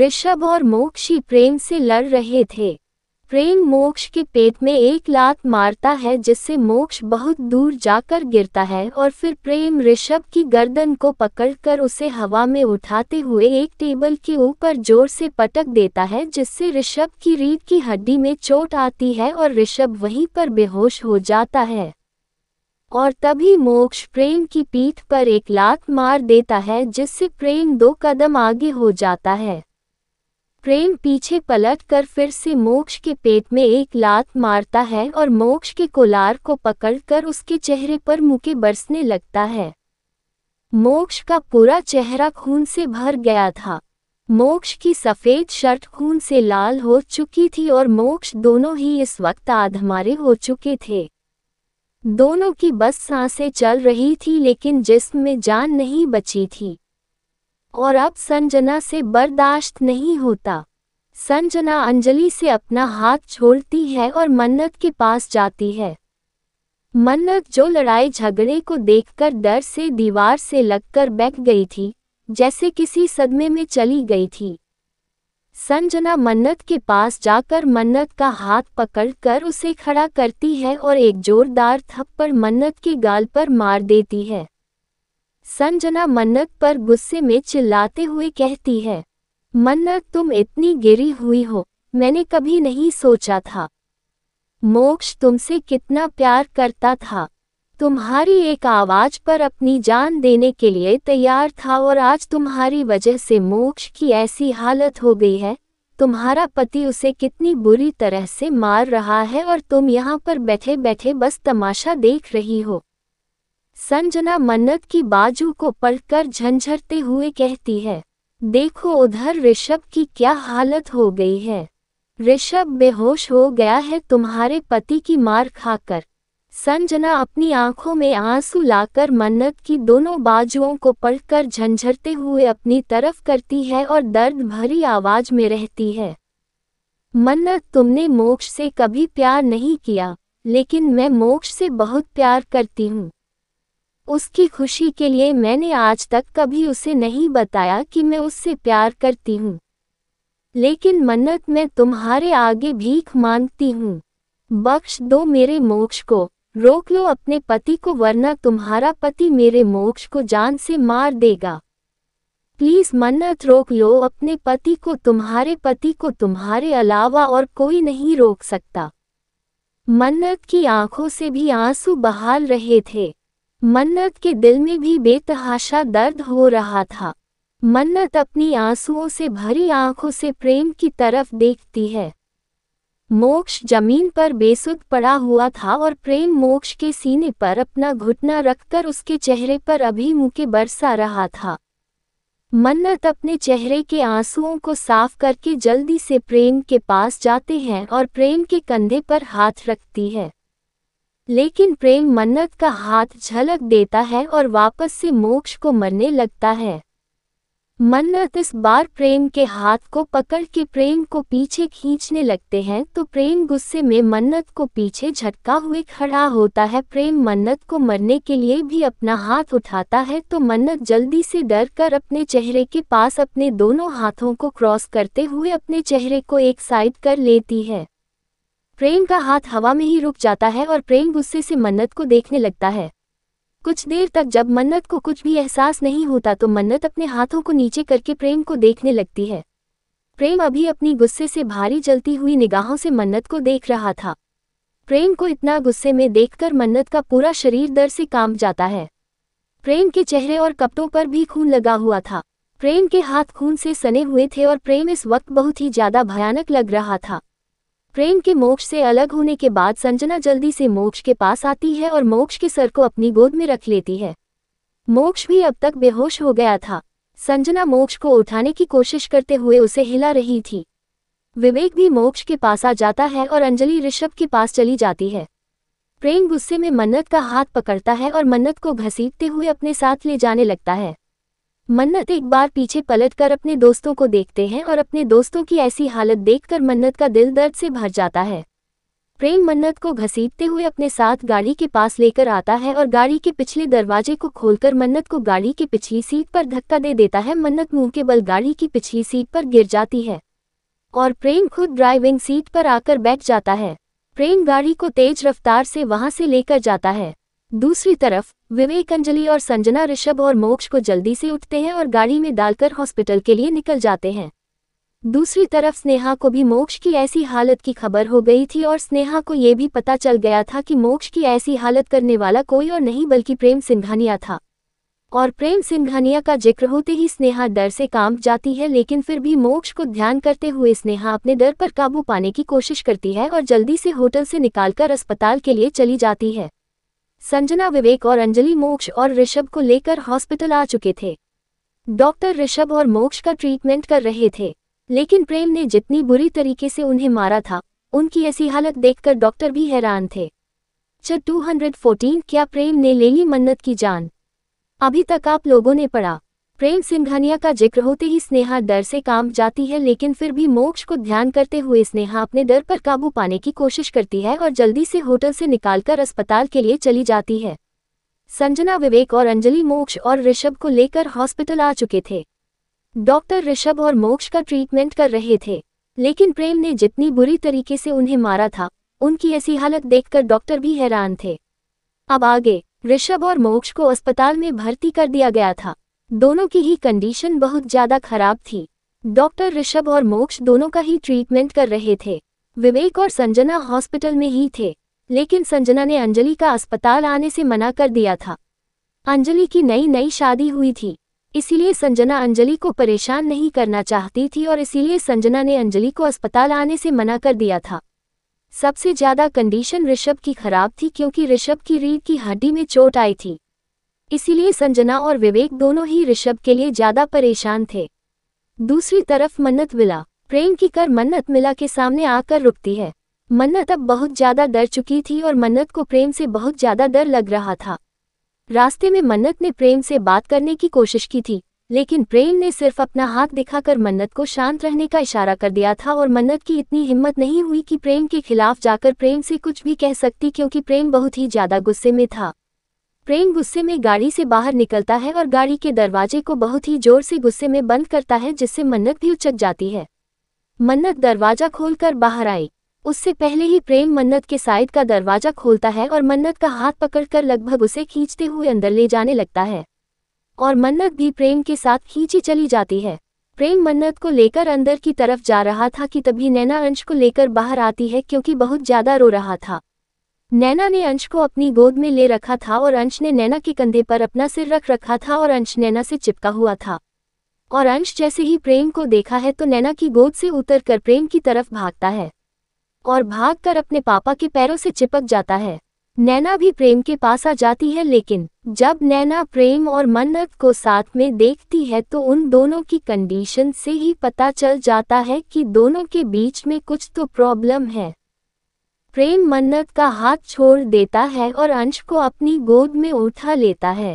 A: ऋषभ और मोक्ष ही प्रेम से लड़ रहे थे प्रेम मोक्ष के पेट में एक लात मारता है जिससे मोक्ष बहुत दूर जाकर गिरता है और फिर प्रेम ऋषभ की गर्दन को पकड़कर उसे हवा में उठाते हुए एक टेबल के ऊपर जोर से पटक देता है जिससे ऋषभ की रीढ़ की हड्डी में चोट आती है और ऋषभ वहीं पर बेहोश हो जाता है और तभी मोक्ष प्रेम की पीठ पर एक लात मार देता है जिससे प्रेम दो कदम आगे हो जाता है प्रेम पीछे पलट कर फिर से मोक्ष के पेट में एक लात मारता है और मोक्ष के कोलार को पकड़कर उसके चेहरे पर मुके बरसने लगता है मोक्ष का पूरा चेहरा खून से भर गया था मोक्ष की सफ़ेद शर्ट खून से लाल हो चुकी थी और मोक्ष दोनों ही इस वक्त आधमारे हो चुके थे दोनों की बस सांसें चल रही थी लेकिन जिस्म में जान नहीं बची थी और अब संजना से बर्दाश्त नहीं होता संजना अंजलि से अपना हाथ छोड़ती है और मन्नत के पास जाती है मन्नत जो लड़ाई झगड़े को देखकर डर से दीवार से लगकर बैठ गई थी जैसे किसी सदमे में चली गई थी संजना मन्नत के पास जाकर मन्नत का हाथ पकड़कर उसे खड़ा करती है और एक जोरदार थप्पड़ मन्नत के गाल पर मार देती है संजना मन्नत पर गुस्से में चिल्लाते हुए कहती है मन्नत तुम इतनी गिरी हुई हो मैंने कभी नहीं सोचा था मोक्ष तुमसे कितना प्यार करता था तुम्हारी एक आवाज पर अपनी जान देने के लिए तैयार था और आज तुम्हारी वजह से मोक्ष की ऐसी हालत हो गई है तुम्हारा पति उसे कितनी बुरी तरह से मार रहा है और तुम यहाँ पर बैठे बैठे बस तमाशा देख रही हो संजना मन्नत की बाजू को पलटकर झंझरते हुए कहती है देखो उधर ऋषभ की क्या हालत हो गई है ऋषभ बेहोश हो गया है तुम्हारे पति की मार खाकर संजना अपनी आंखों में आंसू लाकर मन्नत की दोनों बाजुओं को पलटकर झंझरते हुए अपनी तरफ करती है और दर्द भरी आवाज में रहती है मन्नत तुमने मोक्ष से कभी प्यार नहीं किया लेकिन मैं मोक्ष से बहुत प्यार करती हूँ उसकी खुशी के लिए मैंने आज तक कभी उसे नहीं बताया कि मैं उससे प्यार करती हूँ लेकिन मन्नत मैं तुम्हारे आगे भीख मांगती हूँ बख्श दो मेरे मोक्ष को रोक लो अपने पति को वरना तुम्हारा पति मेरे मोक्ष को जान से मार देगा प्लीज मन्नत रोक लो अपने पति को तुम्हारे पति को तुम्हारे अलावा और कोई नहीं रोक सकता मन्नत की आंखों से भी आंसू बहाल रहे थे मन्नत के दिल में भी बेतहाशा दर्द हो रहा था मन्नत अपनी आंसुओं से भरी आंखों से प्रेम की तरफ देखती है मोक्ष जमीन पर बेसुध पड़ा हुआ था और प्रेम मोक्ष के सीने पर अपना घुटना रखकर उसके चेहरे पर मुके बरसा रहा था मन्नत अपने चेहरे के आंसुओं को साफ करके जल्दी से प्रेम के पास जाते हैं और प्रेम के कंधे पर हाथ रखती है लेकिन प्रेम मन्नत का हाथ झलक देता है और वापस से मोक्ष को मरने लगता है मन्नत इस बार प्रेम के हाथ को पकड़ के प्रेम को पीछे खींचने लगते हैं तो प्रेम गुस्से में मन्नत को पीछे झटका हुए खड़ा होता है प्रेम मन्नत को मरने के लिए भी अपना हाथ उठाता है तो मन्नत जल्दी से डर कर अपने चेहरे के पास अपने दोनों हाथों को क्रॉस करते हुए अपने चेहरे को एक साइड कर लेती है प्रेम का हाथ हवा में ही रुक जाता है और प्रेम गुस्से से मन्नत को देखने लगता है कुछ देर तक जब मन्नत को कुछ भी एहसास नहीं होता तो मन्नत अपने हाथों को नीचे करके प्रेम को देखने लगती है प्रेम अभी अपनी गुस्से से भारी जलती हुई निगाहों से मन्नत को देख रहा था प्रेम को इतना गुस्से में देखकर मन्नत का पूरा शरीर दर से कांप जाता है प्रेम के चेहरे और कपड़ों पर भी खून लगा हुआ था प्रेम के हाथ खून से सने हुए थे और प्रेम इस वक्त बहुत ही ज्यादा भयानक लग रहा था प्रेम के मोक्ष से अलग होने के बाद संजना जल्दी से मोक्ष के पास आती है और मोक्ष के सर को अपनी गोद में रख लेती है मोक्ष भी अब तक बेहोश हो गया था संजना मोक्ष को उठाने की कोशिश करते हुए उसे हिला रही थी विवेक भी मोक्ष के पास आ जाता है और अंजलि ऋषभ के पास चली जाती है प्रेम गुस्से में मन्नत का हाथ पकड़ता है और मन्नत को घसीटते हुए अपने साथ ले जाने लगता है मन्नत एक बार पीछे पलट कर अपने दोस्तों को देखते हैं और अपने दोस्तों की ऐसी हालत देखकर मन्नत का दिल दर्द से भर जाता है प्रेम मन्नत को घसीटते हुए अपने साथ गाड़ी के पास लेकर आता है और गाड़ी के पिछले दरवाजे को खोलकर मन्नत को गाड़ी की पिछली सीट पर धक्का दे देता है मन्नत मुंह के बल गाड़ी की पिछली सीट पर गिर जाती है और प्रेम खुद ड्राइविंग सीट पर आकर बैठ जाता है प्रेम गाड़ी को तेज रफ्तार से वहां से लेकर जाता है दूसरी तरफ विवेक अंजलि और संजना ऋषभ और मोक्ष को जल्दी से उठते हैं और गाड़ी में डालकर हॉस्पिटल के लिए निकल जाते हैं दूसरी तरफ स्नेहा को भी मोक्ष की ऐसी हालत की खबर हो गई थी और स्नेहा को ये भी पता चल गया था कि मोक्ष की ऐसी हालत करने वाला कोई और नहीं बल्कि प्रेम सिंघानिया था और प्रेम सिंघानिया का जिक्र होते ही स्नेहा डर से कांप जाती है लेकिन फिर भी मोक्ष को ध्यान करते हुए स्नेहा अपने डर पर काबू पाने की कोशिश करती है और जल्दी से होटल से निकालकर अस्पताल के लिए चली जाती है संजना विवेक और अंजलि मोक्ष और ऋषभ को लेकर हॉस्पिटल आ चुके थे डॉक्टर ऋषभ और मोक्ष का ट्रीटमेंट कर रहे थे लेकिन प्रेम ने जितनी बुरी तरीके से उन्हें मारा था उनकी ऐसी हालत देखकर डॉक्टर भी हैरान थे चर 214 क्या प्रेम ने ले ली मन्नत की जान अभी तक आप लोगों ने पढ़ा प्रेम सिंघानिया का जिक्र होते ही स्नेहा डर से काम जाती है लेकिन फिर भी मोक्ष को ध्यान करते हुए स्नेहा अपने डर पर काबू पाने की कोशिश करती है और जल्दी से होटल से निकालकर अस्पताल के लिए चली जाती है संजना विवेक और अंजलि मोक्ष और ऋषभ को लेकर हॉस्पिटल आ चुके थे डॉक्टर ऋषभ और मोक्ष का ट्रीटमेंट कर रहे थे लेकिन प्रेम ने जितनी बुरी तरीके से उन्हें मारा था उनकी ऐसी हालत देखकर डॉक्टर भी हैरान थे अब आगे ऋषभ और मोक्ष को अस्पताल में भर्ती कर दिया गया था दोनों की ही कंडीशन बहुत ज़्यादा खराब थी डॉक्टर ऋषभ और मोक्ष दोनों का ही ट्रीटमेंट कर रहे थे विवेक और संजना हॉस्पिटल में ही थे लेकिन संजना ने अंजलि का अस्पताल आने से मना कर दिया था अंजलि की नई नई शादी हुई थी इसीलिए संजना अंजलि को परेशान नहीं करना चाहती थी और इसीलिए संजना ने अंजलि को अस्पताल आने से मना कर दिया था सबसे ज्यादा कंडीशन ऋषभ की खराब थी क्योंकि ऋषभ की रीढ़ की हड्डी में चोट आई थी इसीलिए संजना और विवेक दोनों ही ऋषभ के लिए ज्यादा परेशान थे दूसरी तरफ मन्नत मिला प्रेम की कर मन्नत मिला के सामने आकर रुकती है मन्नत अब बहुत ज्यादा डर चुकी थी और मन्नत को प्रेम से बहुत ज्यादा डर लग रहा था रास्ते में मन्नत ने प्रेम से बात करने की कोशिश की थी लेकिन प्रेम ने सिर्फ अपना हाथ दिखाकर मन्नत को शांत रहने का इशारा कर दिया था और मन्नत की इतनी हिम्मत नहीं हुई कि प्रेम के खिलाफ जाकर प्रेम से कुछ भी कह सकती क्योंकि प्रेम बहुत ही ज्यादा गुस्से में था प्रेम गुस्से में गाड़ी से बाहर निकलता है और गाड़ी के दरवाजे को बहुत ही जोर से गुस्से में बंद करता है जिससे मन्नत भी उचक जाती है मन्नत दरवाजा खोलकर बाहर आई उससे पहले ही प्रेम मन्नत के साइड का दरवाजा खोलता है और मन्नत का हाथ पकड़कर लगभग उसे खींचते हुए अंदर ले जाने लगता है और मन्नत भी प्रेम के साथ खींची चली जाती है प्रेम मन्नत को लेकर अंदर की तरफ जा रहा था कि तभी नैना अंश को लेकर बाहर आती है क्योंकि बहुत ज्यादा रो रहा था नैना ने अंश को अपनी गोद में ले रखा था और अंश ने नैना के कंधे पर अपना सिर रख रखा था और अंश नैना से चिपका हुआ था और अंश जैसे ही प्रेम को देखा है तो नैना की गोद से उतर कर प्रेम की तरफ भागता है और भागकर अपने पापा के पैरों से चिपक जाता है नैना भी प्रेम के पास आ जाती है लेकिन जब नैना प्रेम और मन्नत को साथ में देखती है तो उन दोनों की कंडीशन से ही पता चल जाता है कि दोनों के बीच में कुछ तो प्रॉब्लम है प्रेम मन्नत का हाथ छोड़ देता है और अंश को अपनी गोद में उठा लेता है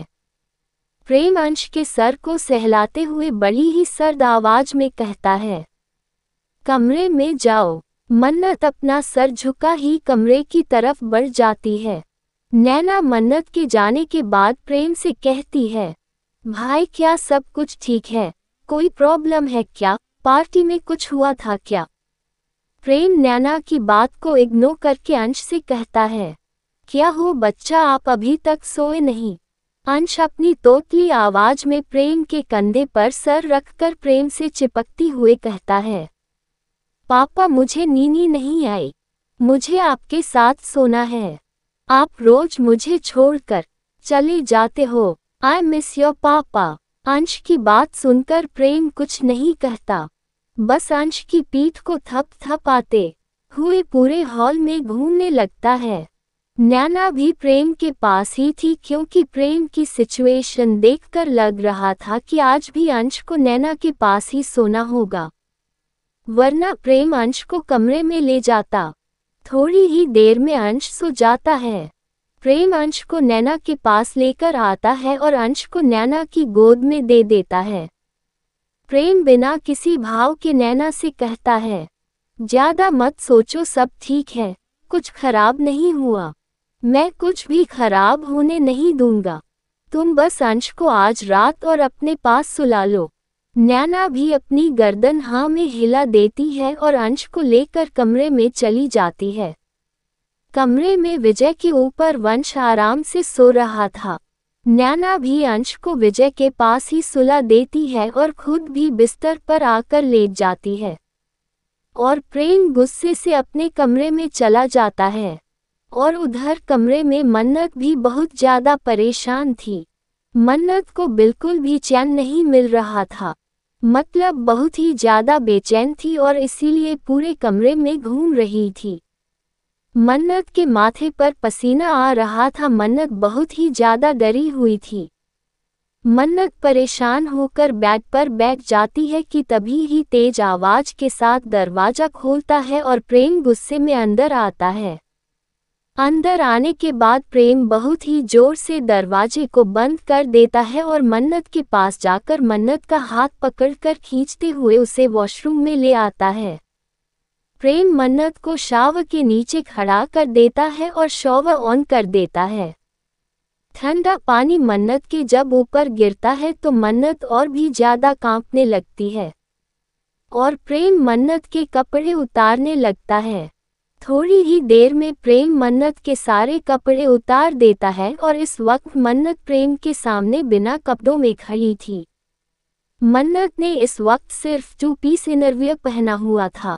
A: प्रेम अंश के सर को सहलाते हुए बड़ी ही सर्द आवाज में कहता है कमरे में जाओ मन्नत अपना सर झुका ही कमरे की तरफ बढ़ जाती है नैना मन्नत के जाने के बाद प्रेम से कहती है भाई क्या सब कुछ ठीक है कोई प्रॉब्लम है क्या पार्टी में कुछ हुआ था क्या प्रेम नैना की बात को इग्नोर करके अंश से कहता है क्या हो बच्चा आप अभी तक सोए नहीं अंश अपनी तोतली आवाज में प्रेम के कंधे पर सर रखकर प्रेम से चिपकती हुए कहता है पापा मुझे नीनी नहीं आई मुझे आपके साथ सोना है आप रोज मुझे छोड़कर चले जाते हो आई मिस योर पापा अंश की बात सुनकर प्रेम कुछ नहीं कहता बस अंश की पीठ को थप थप आते हुए पूरे हॉल में घूमने लगता है नैना भी प्रेम के पास ही थी क्योंकि प्रेम की सिचुएशन देखकर लग रहा था कि आज भी अंश को नैना के पास ही सोना होगा वरना प्रेम अंश को कमरे में ले जाता थोड़ी ही देर में अंश सो जाता है प्रेम अंश को नैना के पास लेकर आता है और अंश को नैना की गोद में दे देता है प्रेम बिना किसी भाव के नैना से कहता है ज्यादा मत सोचो सब ठीक है कुछ खराब नहीं हुआ मैं कुछ भी खराब होने नहीं दूंगा तुम बस अंश को आज रात और अपने पास सुला लो नैना भी अपनी गर्दन हाँ में हिला देती है और अंश को लेकर कमरे में चली जाती है कमरे में विजय के ऊपर वंश आराम से सो रहा था नैना भी अंश को विजय के पास ही सुला देती है और खुद भी बिस्तर पर आकर लेट जाती है और प्रेम गुस्से से अपने कमरे में चला जाता है और उधर कमरे में मन्नत भी बहुत ज़्यादा परेशान थी मन्नत को बिल्कुल भी चैन नहीं मिल रहा था मतलब बहुत ही ज़्यादा बेचैन थी और इसीलिए पूरे कमरे में घूम रही थी मन्नत के माथे पर पसीना आ रहा था मन्नत बहुत ही ज़्यादा डरी हुई थी मन्नत परेशान होकर बेड पर बैठ जाती है कि तभी ही तेज आवाज के साथ दरवाज़ा खोलता है और प्रेम गुस्से में अंदर आता है अंदर आने के बाद प्रेम बहुत ही जोर से दरवाजे को बंद कर देता है और मन्नत के पास जाकर मन्नत का हाथ पकड़कर खींचते हुए उसे वॉशरूम में ले आता है प्रेम मन्नत को शाव के नीचे खड़ा कर देता है और शव ऑन कर देता है ठंडा पानी मन्नत के जब ऊपर गिरता है तो मन्नत और भी ज्यादा कांपने लगती है और प्रेम मन्नत के कपड़े उतारने लगता है थोड़ी ही देर में प्रेम मन्नत के सारे कपड़े उतार देता है और इस वक्त मन्नत प्रेम के सामने बिना कपड़ों में खड़ी थी मन्नत ने इस वक्त सिर्फ टू पीस इनरवियर पहना हुआ था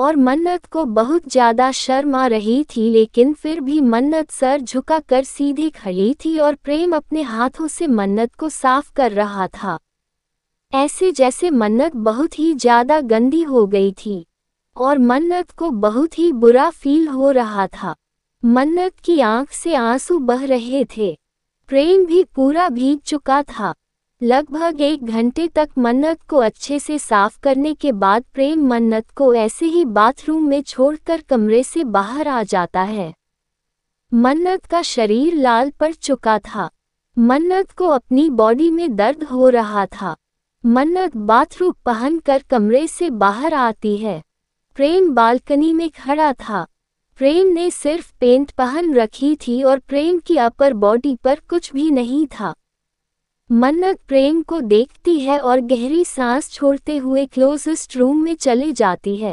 A: और मन्नत को बहुत ज़्यादा शर्म आ रही थी लेकिन फिर भी मन्नत सर झुका कर सीधी खड़ी थी और प्रेम अपने हाथों से मन्नत को साफ कर रहा था ऐसे जैसे मन्नत बहुत ही ज़्यादा गंदी हो गई थी और मन्नत को बहुत ही बुरा फील हो रहा था मन्नत की आंख से आंसू बह रहे थे प्रेम भी पूरा भीग चुका था लगभग एक घंटे तक मन्नत को अच्छे से साफ करने के बाद प्रेम मन्नत को ऐसे ही बाथरूम में छोड़कर कमरे से बाहर आ जाता है मन्नत का शरीर लाल पड़ चुका था मन्नत को अपनी बॉडी में दर्द हो रहा था मन्नत बाथरूम पहनकर कमरे से बाहर आती है प्रेम बालकनी में खड़ा था प्रेम ने सिर्फ पेंट पहन रखी थी और प्रेम की अपर बॉडी पर कुछ भी नहीं था मन्नत प्रेम को देखती है और गहरी सांस छोड़ते हुए क्लोजेस्ट रूम में चले जाती है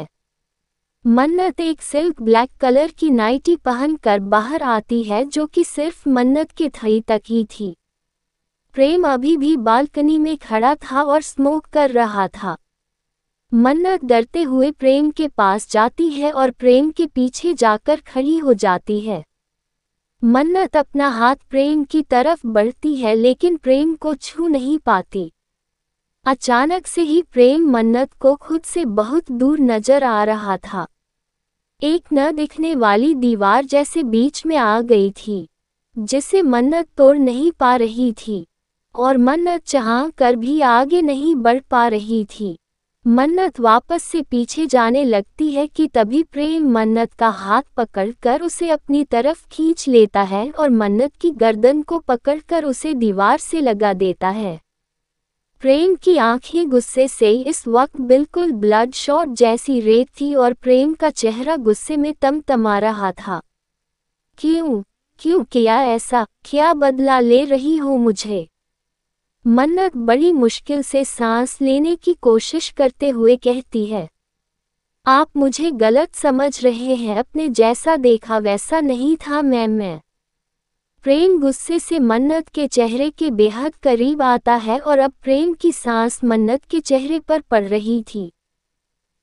A: मन्नत एक सिल्क ब्लैक कलर की नाइटी पहनकर बाहर आती है जो कि सिर्फ मन्नत के थई तक ही थी प्रेम अभी भी बालकनी में खड़ा था और स्मोक कर रहा था मन्नत डरते हुए प्रेम के पास जाती है और प्रेम के पीछे जाकर खड़ी हो जाती है मन्नत अपना हाथ प्रेम की तरफ बढ़ती है लेकिन प्रेम को छू नहीं पाती अचानक से ही प्रेम मन्नत को खुद से बहुत दूर नजर आ रहा था एक न दिखने वाली दीवार जैसे बीच में आ गई थी जिसे मन्नत तोड़ नहीं पा रही थी और मन्नत चाह कर भी आगे नहीं बढ़ पा रही थी मन्नत वापस से पीछे जाने लगती है कि तभी प्रेम मन्नत का हाथ पकड़कर उसे अपनी तरफ खींच लेता है और मन्नत की गर्दन को पकड़कर उसे दीवार से लगा देता है प्रेम की आंखें गुस्से से इस वक्त बिल्कुल ब्लड शॉट जैसी रेत थी और प्रेम का चेहरा गुस्से में तम तमा रहा था क्यों क्यों किया ऐसा क्या बदला ले रही हो मुझे मन्नत बड़ी मुश्किल से सांस लेने की कोशिश करते हुए कहती है आप मुझे गलत समझ रहे हैं अपने जैसा देखा वैसा नहीं था मैं मैं प्रेम गुस्से से मन्नत के चेहरे के बेहद करीब आता है और अब प्रेम की सांस मन्नत के चेहरे पर पड़ रही थी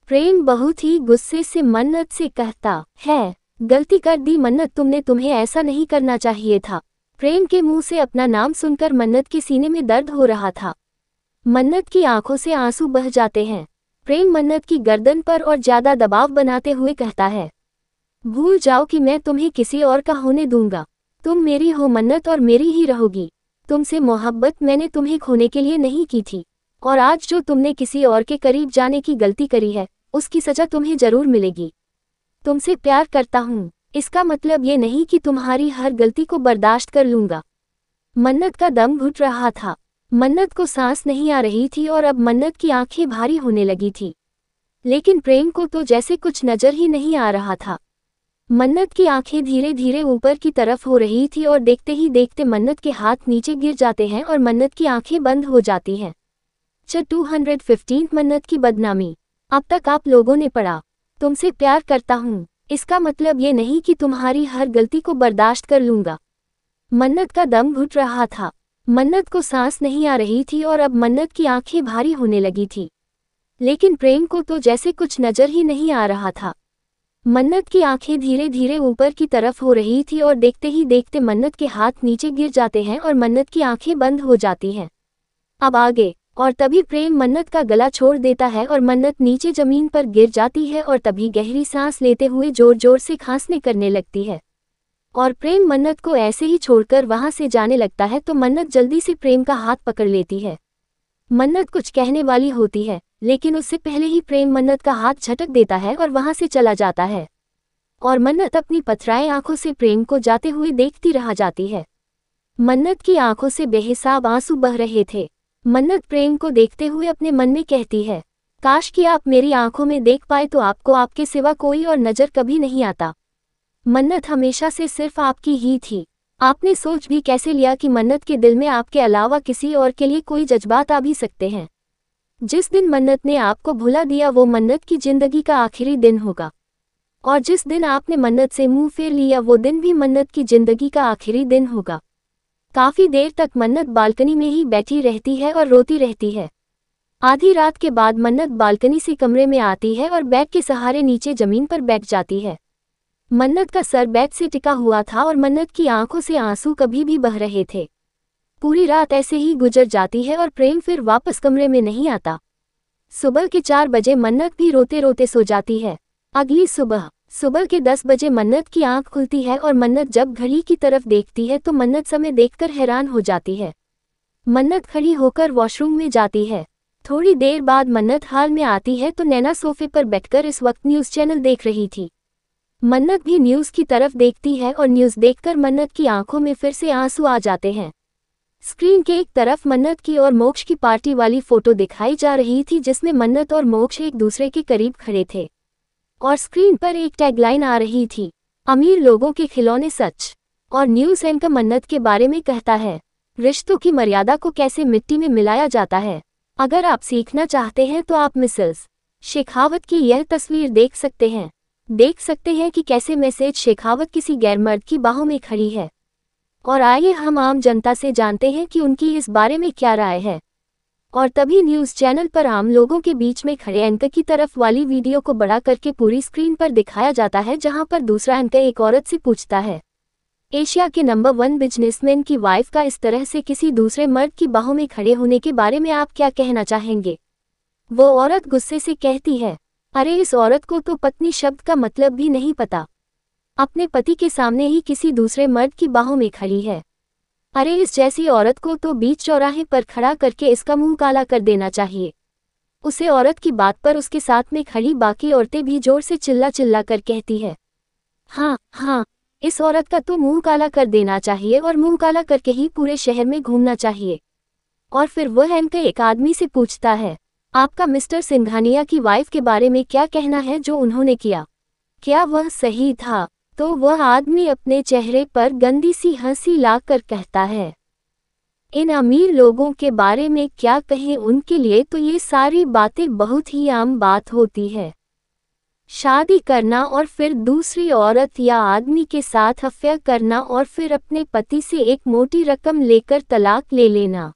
A: प्रेम बहुत ही गुस्से से मन्नत से कहता है गलती कर दी मन्नत तुमने तुम्हें ऐसा नहीं करना चाहिए था प्रेम के मुंह से अपना नाम सुनकर मन्नत के सीने में दर्द हो रहा था मन्नत की आंखों से आंसू बह जाते हैं प्रेम मन्नत की गर्दन पर और ज्यादा दबाव बनाते हुए कहता है भूल जाओ कि मैं तुम्हें किसी और का होने दूंगा तुम मेरी हो मन्नत और मेरी ही रहोगी तुमसे मोहब्बत मैंने तुम्हें खोने के लिए नहीं की थी और आज जो तुमने किसी और के करीब जाने की गलती करी है उसकी सजा तुम्हें जरूर मिलेगी तुमसे प्यार करता हूँ इसका मतलब ये नहीं कि तुम्हारी हर गलती को बर्दाश्त कर लूंगा मन्नत का दम घुट रहा था मन्नत को सांस नहीं आ रही थी और अब मन्नत की आंखें भारी होने लगी थी लेकिन प्रेम को तो जैसे कुछ नजर ही नहीं आ रहा था मन्नत की आंखें धीरे धीरे ऊपर की तरफ हो रही थी और देखते ही देखते मन्नत के हाथ नीचे गिर जाते हैं और मन्नत की आंखें बंद हो जाती हैं च टू हंड्रेड मन्नत की बदनामी अब तक आप लोगों ने पढ़ा तुमसे प्यार करता हूँ इसका मतलब ये नहीं कि तुम्हारी हर गलती को बर्दाश्त कर लूंगा मन्नत का दम घुट रहा था मन्नत को सांस नहीं आ रही थी और अब मन्नत की आंखें भारी होने लगी थी लेकिन प्रेम को तो जैसे कुछ नजर ही नहीं आ रहा था मन्नत की आंखें धीरे धीरे ऊपर की तरफ हो रही थी और देखते ही देखते मन्नत के हाथ नीचे गिर जाते हैं और मन्नत की आंखें बंद हो जाती हैं अब आगे और तभी प्रेम मन्नत का गला छोड़ देता है और मन्नत नीचे जमीन पर गिर जाती है और तभी गहरी सांस लेते हुए जोर जोर से खांसने करने लगती है और प्रेम मन्नत को ऐसे ही छोड़कर वहां से जाने लगता है तो मन्नत जल्दी से प्रेम का हाथ पकड़ लेती है मन्नत कुछ कहने वाली होती है लेकिन उससे पहले ही प्रेम मन्नत का हाथ झटक देता है और वहां से चला जाता है और मन्नत अपनी पथराए आंखों से प्रेम को जाते हुए देखती रह जाती है मन्नत की आंखों से बेहिसाब आंसू बह रहे थे मन्नत प्रेम को देखते हुए अपने मन में कहती है काश कि आप मेरी आंखों में देख पाए तो आपको आपके सिवा कोई और नज़र कभी नहीं आता मन्नत हमेशा से सिर्फ आपकी ही थी आपने सोच भी कैसे लिया कि मन्नत के दिल में आपके अलावा किसी और के लिए कोई जज्बात आ भी सकते हैं जिस दिन मन्नत ने आपको भुला दिया वो मन्नत की जिंदगी का आखिरी दिन होगा और जिस दिन आपने मन्नत से मुंह फेर लिया वो दिन भी मन्नत की जिंदगी का आखिरी दिन होगा काफी देर तक मन्नत बालकनी में ही बैठी रहती है और रोती रहती है आधी रात के बाद मन्नत बालकनी से कमरे में आती है और बैग के सहारे नीचे जमीन पर बैठ जाती है मन्नत का सर बैग से टिका हुआ था और मन्नत की आंखों से आंसू कभी भी बह रहे थे पूरी रात ऐसे ही गुजर जाती है और प्रेम फिर वापस कमरे में नहीं आता सुबह के चार बजे मन्नत भी रोते रोते सो जाती है अगली सुबह सुबह के 10 बजे मन्नत की आंख खुलती है और मन्नत जब घड़ी की तरफ देखती है तो मन्नत समय देखकर हैरान हो जाती है मन्नत खड़ी होकर वॉशरूम में जाती है थोड़ी देर बाद मन्नत हाल में आती है तो नैना सोफे पर बैठकर इस वक्त न्यूज़ चैनल देख रही थी मन्नत भी न्यूज़ की तरफ देखती है और न्यूज़ देखकर मन्नत की आंखों में फिर से आंसू आ जाते हैं स्क्रीन के एक तरफ मन्नत की और मोक्ष की पार्टी वाली फोटो दिखाई जा रही थी जिसमें मन्नत और मोक्ष एक दूसरे के करीब खड़े थे और स्क्रीन पर एक टैगलाइन आ रही थी अमीर लोगों के खिलौने सच और न्यूज एंड का मन्नत के बारे में कहता है रिश्तों की मर्यादा को कैसे मिट्टी में मिलाया जाता है अगर आप सीखना चाहते हैं तो आप मिसेस शेखावत की यह तस्वीर देख सकते हैं देख सकते हैं कि कैसे मैसेज शेखावत किसी गैरमर्द की बाहों में खड़ी है और आइए हम आम जनता से जानते हैं कि उनकी इस बारे में क्या राय है और तभी न्यूज चैनल पर आम लोगों के बीच में खड़े एंकर की तरफ वाली वीडियो को बड़ा करके पूरी स्क्रीन पर दिखाया जाता है जहां पर दूसरा एंकर एक औरत से पूछता है एशिया के नंबर वन बिजनेसमैन की वाइफ का इस तरह से किसी दूसरे मर्द की बाहों में खड़े होने के बारे में आप क्या कहना चाहेंगे वो औरत गुस्से से कहती है अरे इस औरत को तो पत्नी शब्द का मतलब भी नहीं पता अपने पति के सामने ही किसी दूसरे मर्द की बाहों में खड़ी है अरे इस जैसी औरत को तो बीच चौराहे पर खड़ा करके इसका मुंह काला कर देना चाहिए उसे औरत की बात पर उसके साथ में खड़ी बाकी औरतें भी जोर से चिल्ला चिल्ला कर कहती है हाँ हाँ इस औरत का तो मुंह काला कर देना चाहिए और मुंह काला करके ही पूरे शहर में घूमना चाहिए और फिर वह एम के एक आदमी से पूछता है आपका मिस्टर सिंघानिया की वाइफ के बारे में क्या कहना है जो उन्होंने किया क्या वह सही था तो वह आदमी अपने चेहरे पर गंदी सी हंसी लाकर कहता है इन अमीर लोगों के बारे में क्या कहें उनके लिए तो ये सारी बातें बहुत ही आम बात होती है शादी करना और फिर दूसरी औरत या आदमी के साथ हफिया करना और फिर अपने पति से एक मोटी रकम लेकर तलाक ले लेना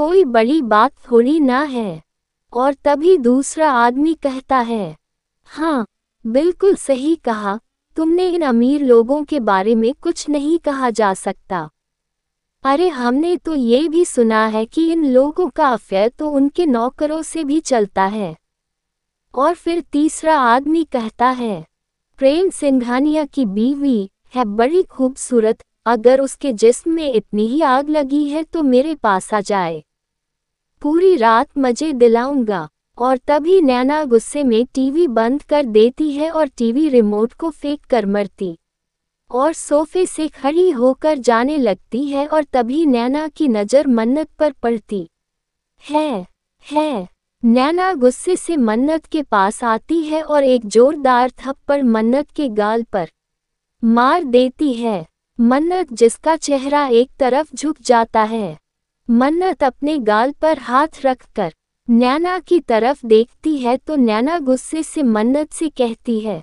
A: कोई बड़ी बात थोड़ी ना है और तभी दूसरा आदमी कहता है हाँ बिल्कुल सही कहा तुमने इन अमीर लोगों के बारे में कुछ नहीं कहा जा सकता अरे हमने तो ये भी सुना है कि इन लोगों का अफेयर तो उनके नौकरों से भी चलता है और फिर तीसरा आदमी कहता है प्रेम सिंघानिया की बीवी है बड़ी खूबसूरत अगर उसके जिस्म में इतनी ही आग लगी है तो मेरे पास आ जाए पूरी रात मजे दिलाऊंगा और तभी नैना गुस्से में टीवी बंद कर देती है और टीवी रिमोट को फेंक कर मरती और सोफे से खड़ी होकर जाने लगती है और तभी नैना की नज़र मन्नत पर पड़ती है है नैना गुस्से से मन्नत के पास आती है और एक जोरदार थप्पड़ मन्नत के गाल पर मार देती है मन्नत जिसका चेहरा एक तरफ झुक जाता है मन्नत अपने गाल पर हाथ रखकर नैना की तरफ देखती है तो नैना गुस्से से मन्नत से कहती है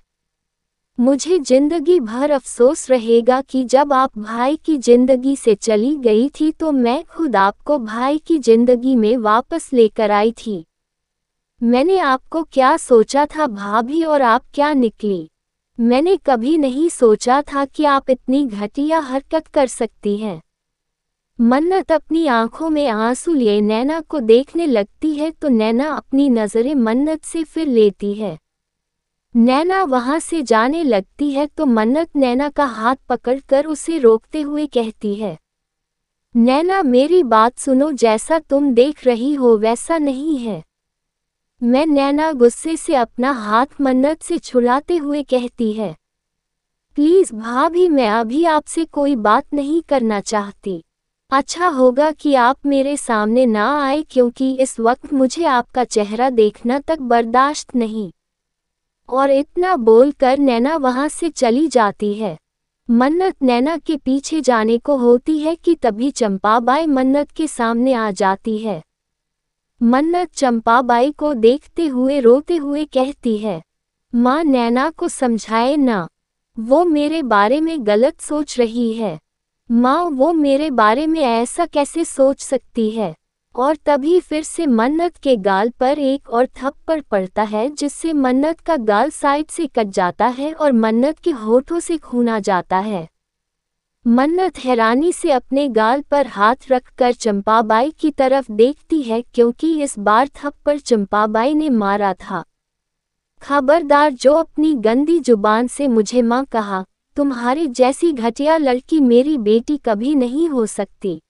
A: मुझे जिंदगी भर अफसोस रहेगा कि जब आप भाई की जिंदगी से चली गई थी तो मैं खुद आपको भाई की जिंदगी में वापस लेकर आई थी मैंने आपको क्या सोचा था भाभी और आप क्या निकली मैंने कभी नहीं सोचा था कि आप इतनी घटिया हरकत कर सकती हैं मन्नत अपनी आंखों में आंसू लिए नैना को देखने लगती है तो नैना अपनी नज़रें मन्नत से फिर लेती है नैना वहां से जाने लगती है तो मन्नत नैना का हाथ पकड़कर उसे रोकते हुए कहती है नैना मेरी बात सुनो जैसा तुम देख रही हो वैसा नहीं है मैं नैना गुस्से से अपना हाथ मन्नत से छुड़ाते हुए कहती है प्लीज़ भाभी मैं अभी आपसे कोई बात नहीं करना चाहती अच्छा होगा कि आप मेरे सामने ना आए क्योंकि इस वक्त मुझे आपका चेहरा देखना तक बर्दाश्त नहीं और इतना बोल कर नैना वहां से चली जाती है मन्नत नैना के पीछे जाने को होती है कि तभी चंपाबाई मन्नत के सामने आ जाती है मन्नत चंपाबाई को देखते हुए रोते हुए कहती है माँ नैना को समझाए ना वो मेरे बारे में गलत सोच रही है माँ वो मेरे बारे में ऐसा कैसे सोच सकती है और तभी फिर से मन्नत के गाल पर एक और थप्पड़ पड़ता है जिससे मन्नत का गाल साइड से कट जाता है और मन्नत के होठों से खूना जाता है मन्नत हैरानी से अपने गाल पर हाथ रखकर चंपाबाई की तरफ देखती है क्योंकि इस बार थप्पड़ चंपाबाई ने मारा था खबरदार जो अपनी गंदी जुबान से मुझे माँ कहा तुम्हारे जैसी घटिया लड़की मेरी बेटी कभी नहीं हो सकती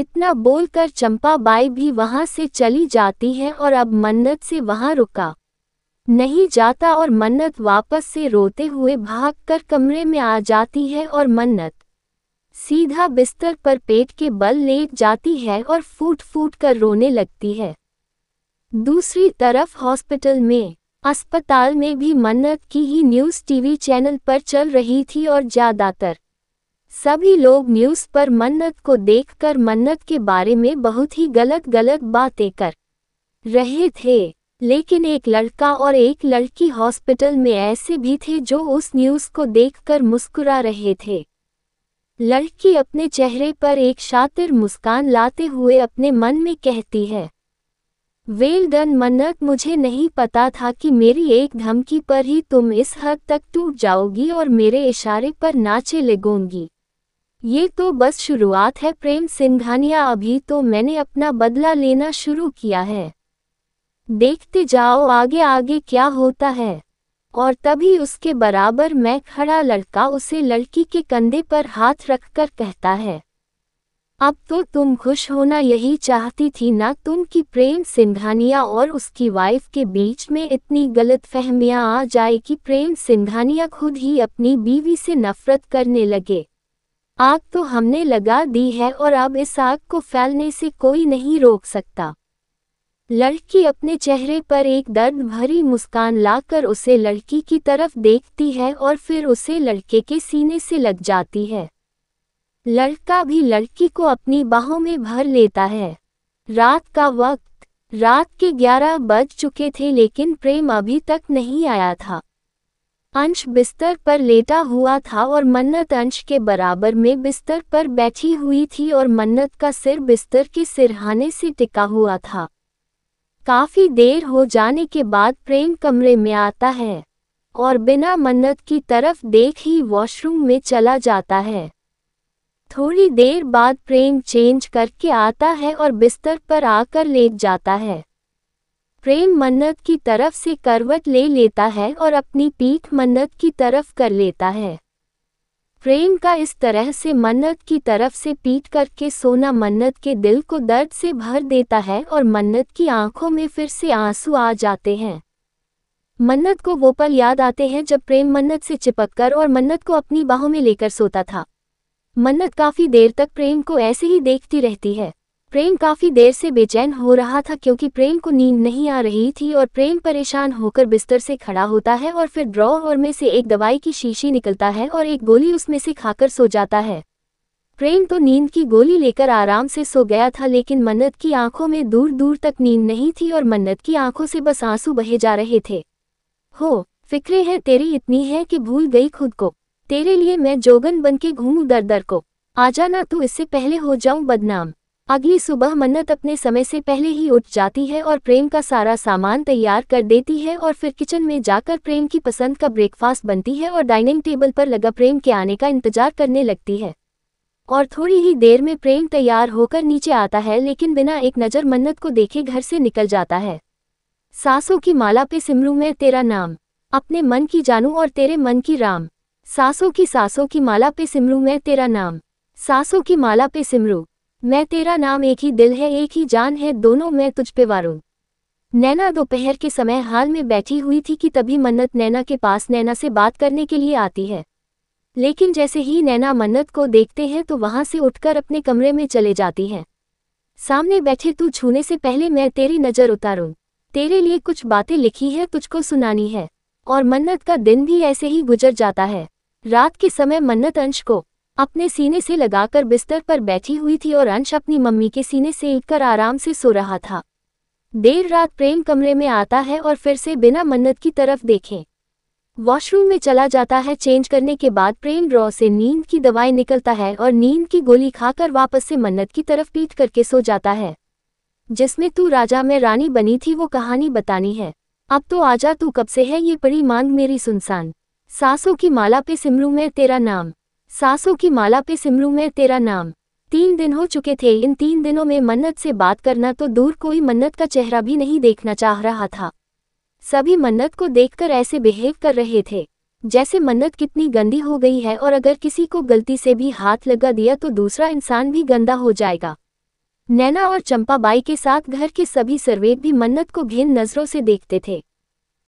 A: इतना बोलकर चंपा बाई भी वहां से चली जाती है और अब मन्नत से वहां रुका नहीं जाता और मन्नत वापस से रोते हुए भागकर कमरे में आ जाती है और मन्नत सीधा बिस्तर पर पेट के बल लेट जाती है और फूट फूट कर रोने लगती है दूसरी तरफ हॉस्पिटल में अस्पताल में भी मन्नत की ही न्यूज़ टीवी चैनल पर चल रही थी और ज़्यादातर सभी लोग न्यूज़ पर मन्नत को देखकर मन्नत के बारे में बहुत ही गलत गलत बातें कर रहे थे लेकिन एक लड़का और एक लड़की हॉस्पिटल में ऐसे भी थे जो उस न्यूज़ को देखकर मुस्कुरा रहे थे लड़की अपने चेहरे पर एक शातिर मुस्कान लाते हुए अपने मन में कहती है वेल डन मन्नत मुझे नहीं पता था कि मेरी एक धमकी पर ही तुम इस हद तक टूट जाओगी और मेरे इशारे पर नाचे लगोंगी ये तो बस शुरुआत है प्रेम सिंघानिया अभी तो मैंने अपना बदला लेना शुरू किया है देखते जाओ आगे आगे क्या होता है और तभी उसके बराबर मैं खड़ा लड़का उसे लड़की के कंधे पर हाथ रखकर कहता है अब तो तुम खुश होना यही चाहती थी ना तुम कि प्रेम सिंघानिया और उसकी वाइफ के बीच में इतनी गलत फहमियाँ आ जाए कि प्रेम सिंघानिया खुद ही अपनी बीवी से नफरत करने लगे आग तो हमने लगा दी है और अब इस आग को फैलने से कोई नहीं रोक सकता लड़की अपने चेहरे पर एक दर्द भरी मुस्कान लाकर उसे लड़की की तरफ देखती है और फिर उसे लड़के के सीने से लग जाती है लड़का भी लड़की को अपनी बाहों में भर लेता है रात का वक्त रात के ग्यारह बज चुके थे लेकिन प्रेम अभी तक नहीं आया था अंश बिस्तर पर लेटा हुआ था और मन्नत अंश के बराबर में बिस्तर पर बैठी हुई थी और मन्नत का सिर बिस्तर के सिरहाने से टिका हुआ था काफ़ी देर हो जाने के बाद प्रेम कमरे में आता है और बिना मन्नत की तरफ देख ही वॉशरूम में चला जाता है थोड़ी देर बाद प्रेम चेंज करके आता है और बिस्तर पर आकर लेट जाता है प्रेम मन्नत की तरफ से करवट ले लेता है और अपनी पीठ मन्नत की तरफ कर लेता है प्रेम का इस तरह से मन्नत की तरफ से पीट करके सोना मन्नत के दिल को दर्द से भर देता है और मन्नत की आंखों में फिर से आंसू आ जाते हैं मन्नत को वो पल याद आते हैं जब प्रेम मन्नत से चिपक कर और मन्नत को अपनी बाहों में लेकर सोता था मन्नत काफ़ी देर तक प्रेम को ऐसे ही देखती रहती है प्रेम काफ़ी देर से बेचैन हो रहा था क्योंकि प्रेम को नींद नहीं आ रही थी और प्रेम परेशान होकर बिस्तर से खड़ा होता है और फिर ड्रॉ और में से एक दवाई की शीशी निकलता है और एक गोली उसमें से खाकर सो जाता है प्रेम तो नींद की गोली लेकर आराम से सो गया था लेकिन मन्नत की आंखों में दूर दूर तक नींद नहीं थी और मन्नत की आंखों से बस आंसू बहे जा रहे थे हो फिक्रे है तेरी इतनी है कि भूल गई खुद को तेरे लिए मैं जोगन बन के घूमू दर दर को आ जाना तू इससे पहले हो जाऊं बदनाम अगली सुबह मन्नत अपने समय से पहले ही उठ जाती है और प्रेम का सारा सामान तैयार कर देती है और फिर किचन में जाकर प्रेम की पसंद का ब्रेकफास्ट बनती है और डाइनिंग टेबल पर लगा प्रेम के आने का इंतजार करने लगती है और थोड़ी ही देर में प्रेम तैयार होकर नीचे आता है लेकिन बिना एक नज़र मन्नत को देखे घर से निकल जाता है सासों की माला पे सिमरू में तेरा नाम अपने मन की जानू और तेरे मन की राम सासों की सासों की माला पे सिमरू मैं तेरा नाम सासों की माला पे सिमरू मैं तेरा नाम एक ही दिल है एक ही जान है दोनों मैं तुझ पे वारूं नैना दोपहर के समय हाल में बैठी हुई थी कि तभी मन्नत नैना के पास नैना से बात करने के लिए आती है लेकिन जैसे ही नैना मन्नत को देखते हैं तो वहां से उठकर अपने कमरे में चले जाती हैं सामने बैठे तू छूने से पहले मैं तेरी नज़र उतारूं तेरे लिए कुछ बातें लिखी है तुझको सुनानी है और मन्नत का दिन भी ऐसे ही गुजर जाता है रात के समय मन्नत अंश को अपने सीने से लगाकर बिस्तर पर बैठी हुई थी और अंश अपनी मम्मी के सीने से कर आराम से सो रहा था देर रात प्रेम कमरे में आता है और फिर से बिना मन्नत की तरफ देखें वॉशरूम में चला जाता है चेंज करने के बाद प्रेम ड्रॉ से नींद की दवाई निकलता है और नींद की गोली खाकर वापस से मन्नत की तरफ पीट करके सो जाता है जिसमें तू राजा में रानी बनी थी वो कहानी बतानी है अब तो आजा तू कब से है ये पड़ी मांग मेरी सुनसान सासों की माला पे सिमरू में तेरा नाम सासों की माला पे सिमरू में तेरा नाम तीन दिन हो चुके थे इन तीन दिनों में मन्नत से बात करना तो दूर कोई मन्नत का चेहरा भी नहीं देखना चाह रहा था सभी मन्नत को देखकर ऐसे बिहेव कर रहे थे जैसे मन्नत कितनी गंदी हो गई है और अगर किसी को गलती से भी हाथ लगा दिया तो दूसरा इंसान भी गंदा हो जाएगा नैना और चंपाबाई के साथ घर के सभी सर्वेद भी मन्नत को घिन नज़रों से देखते थे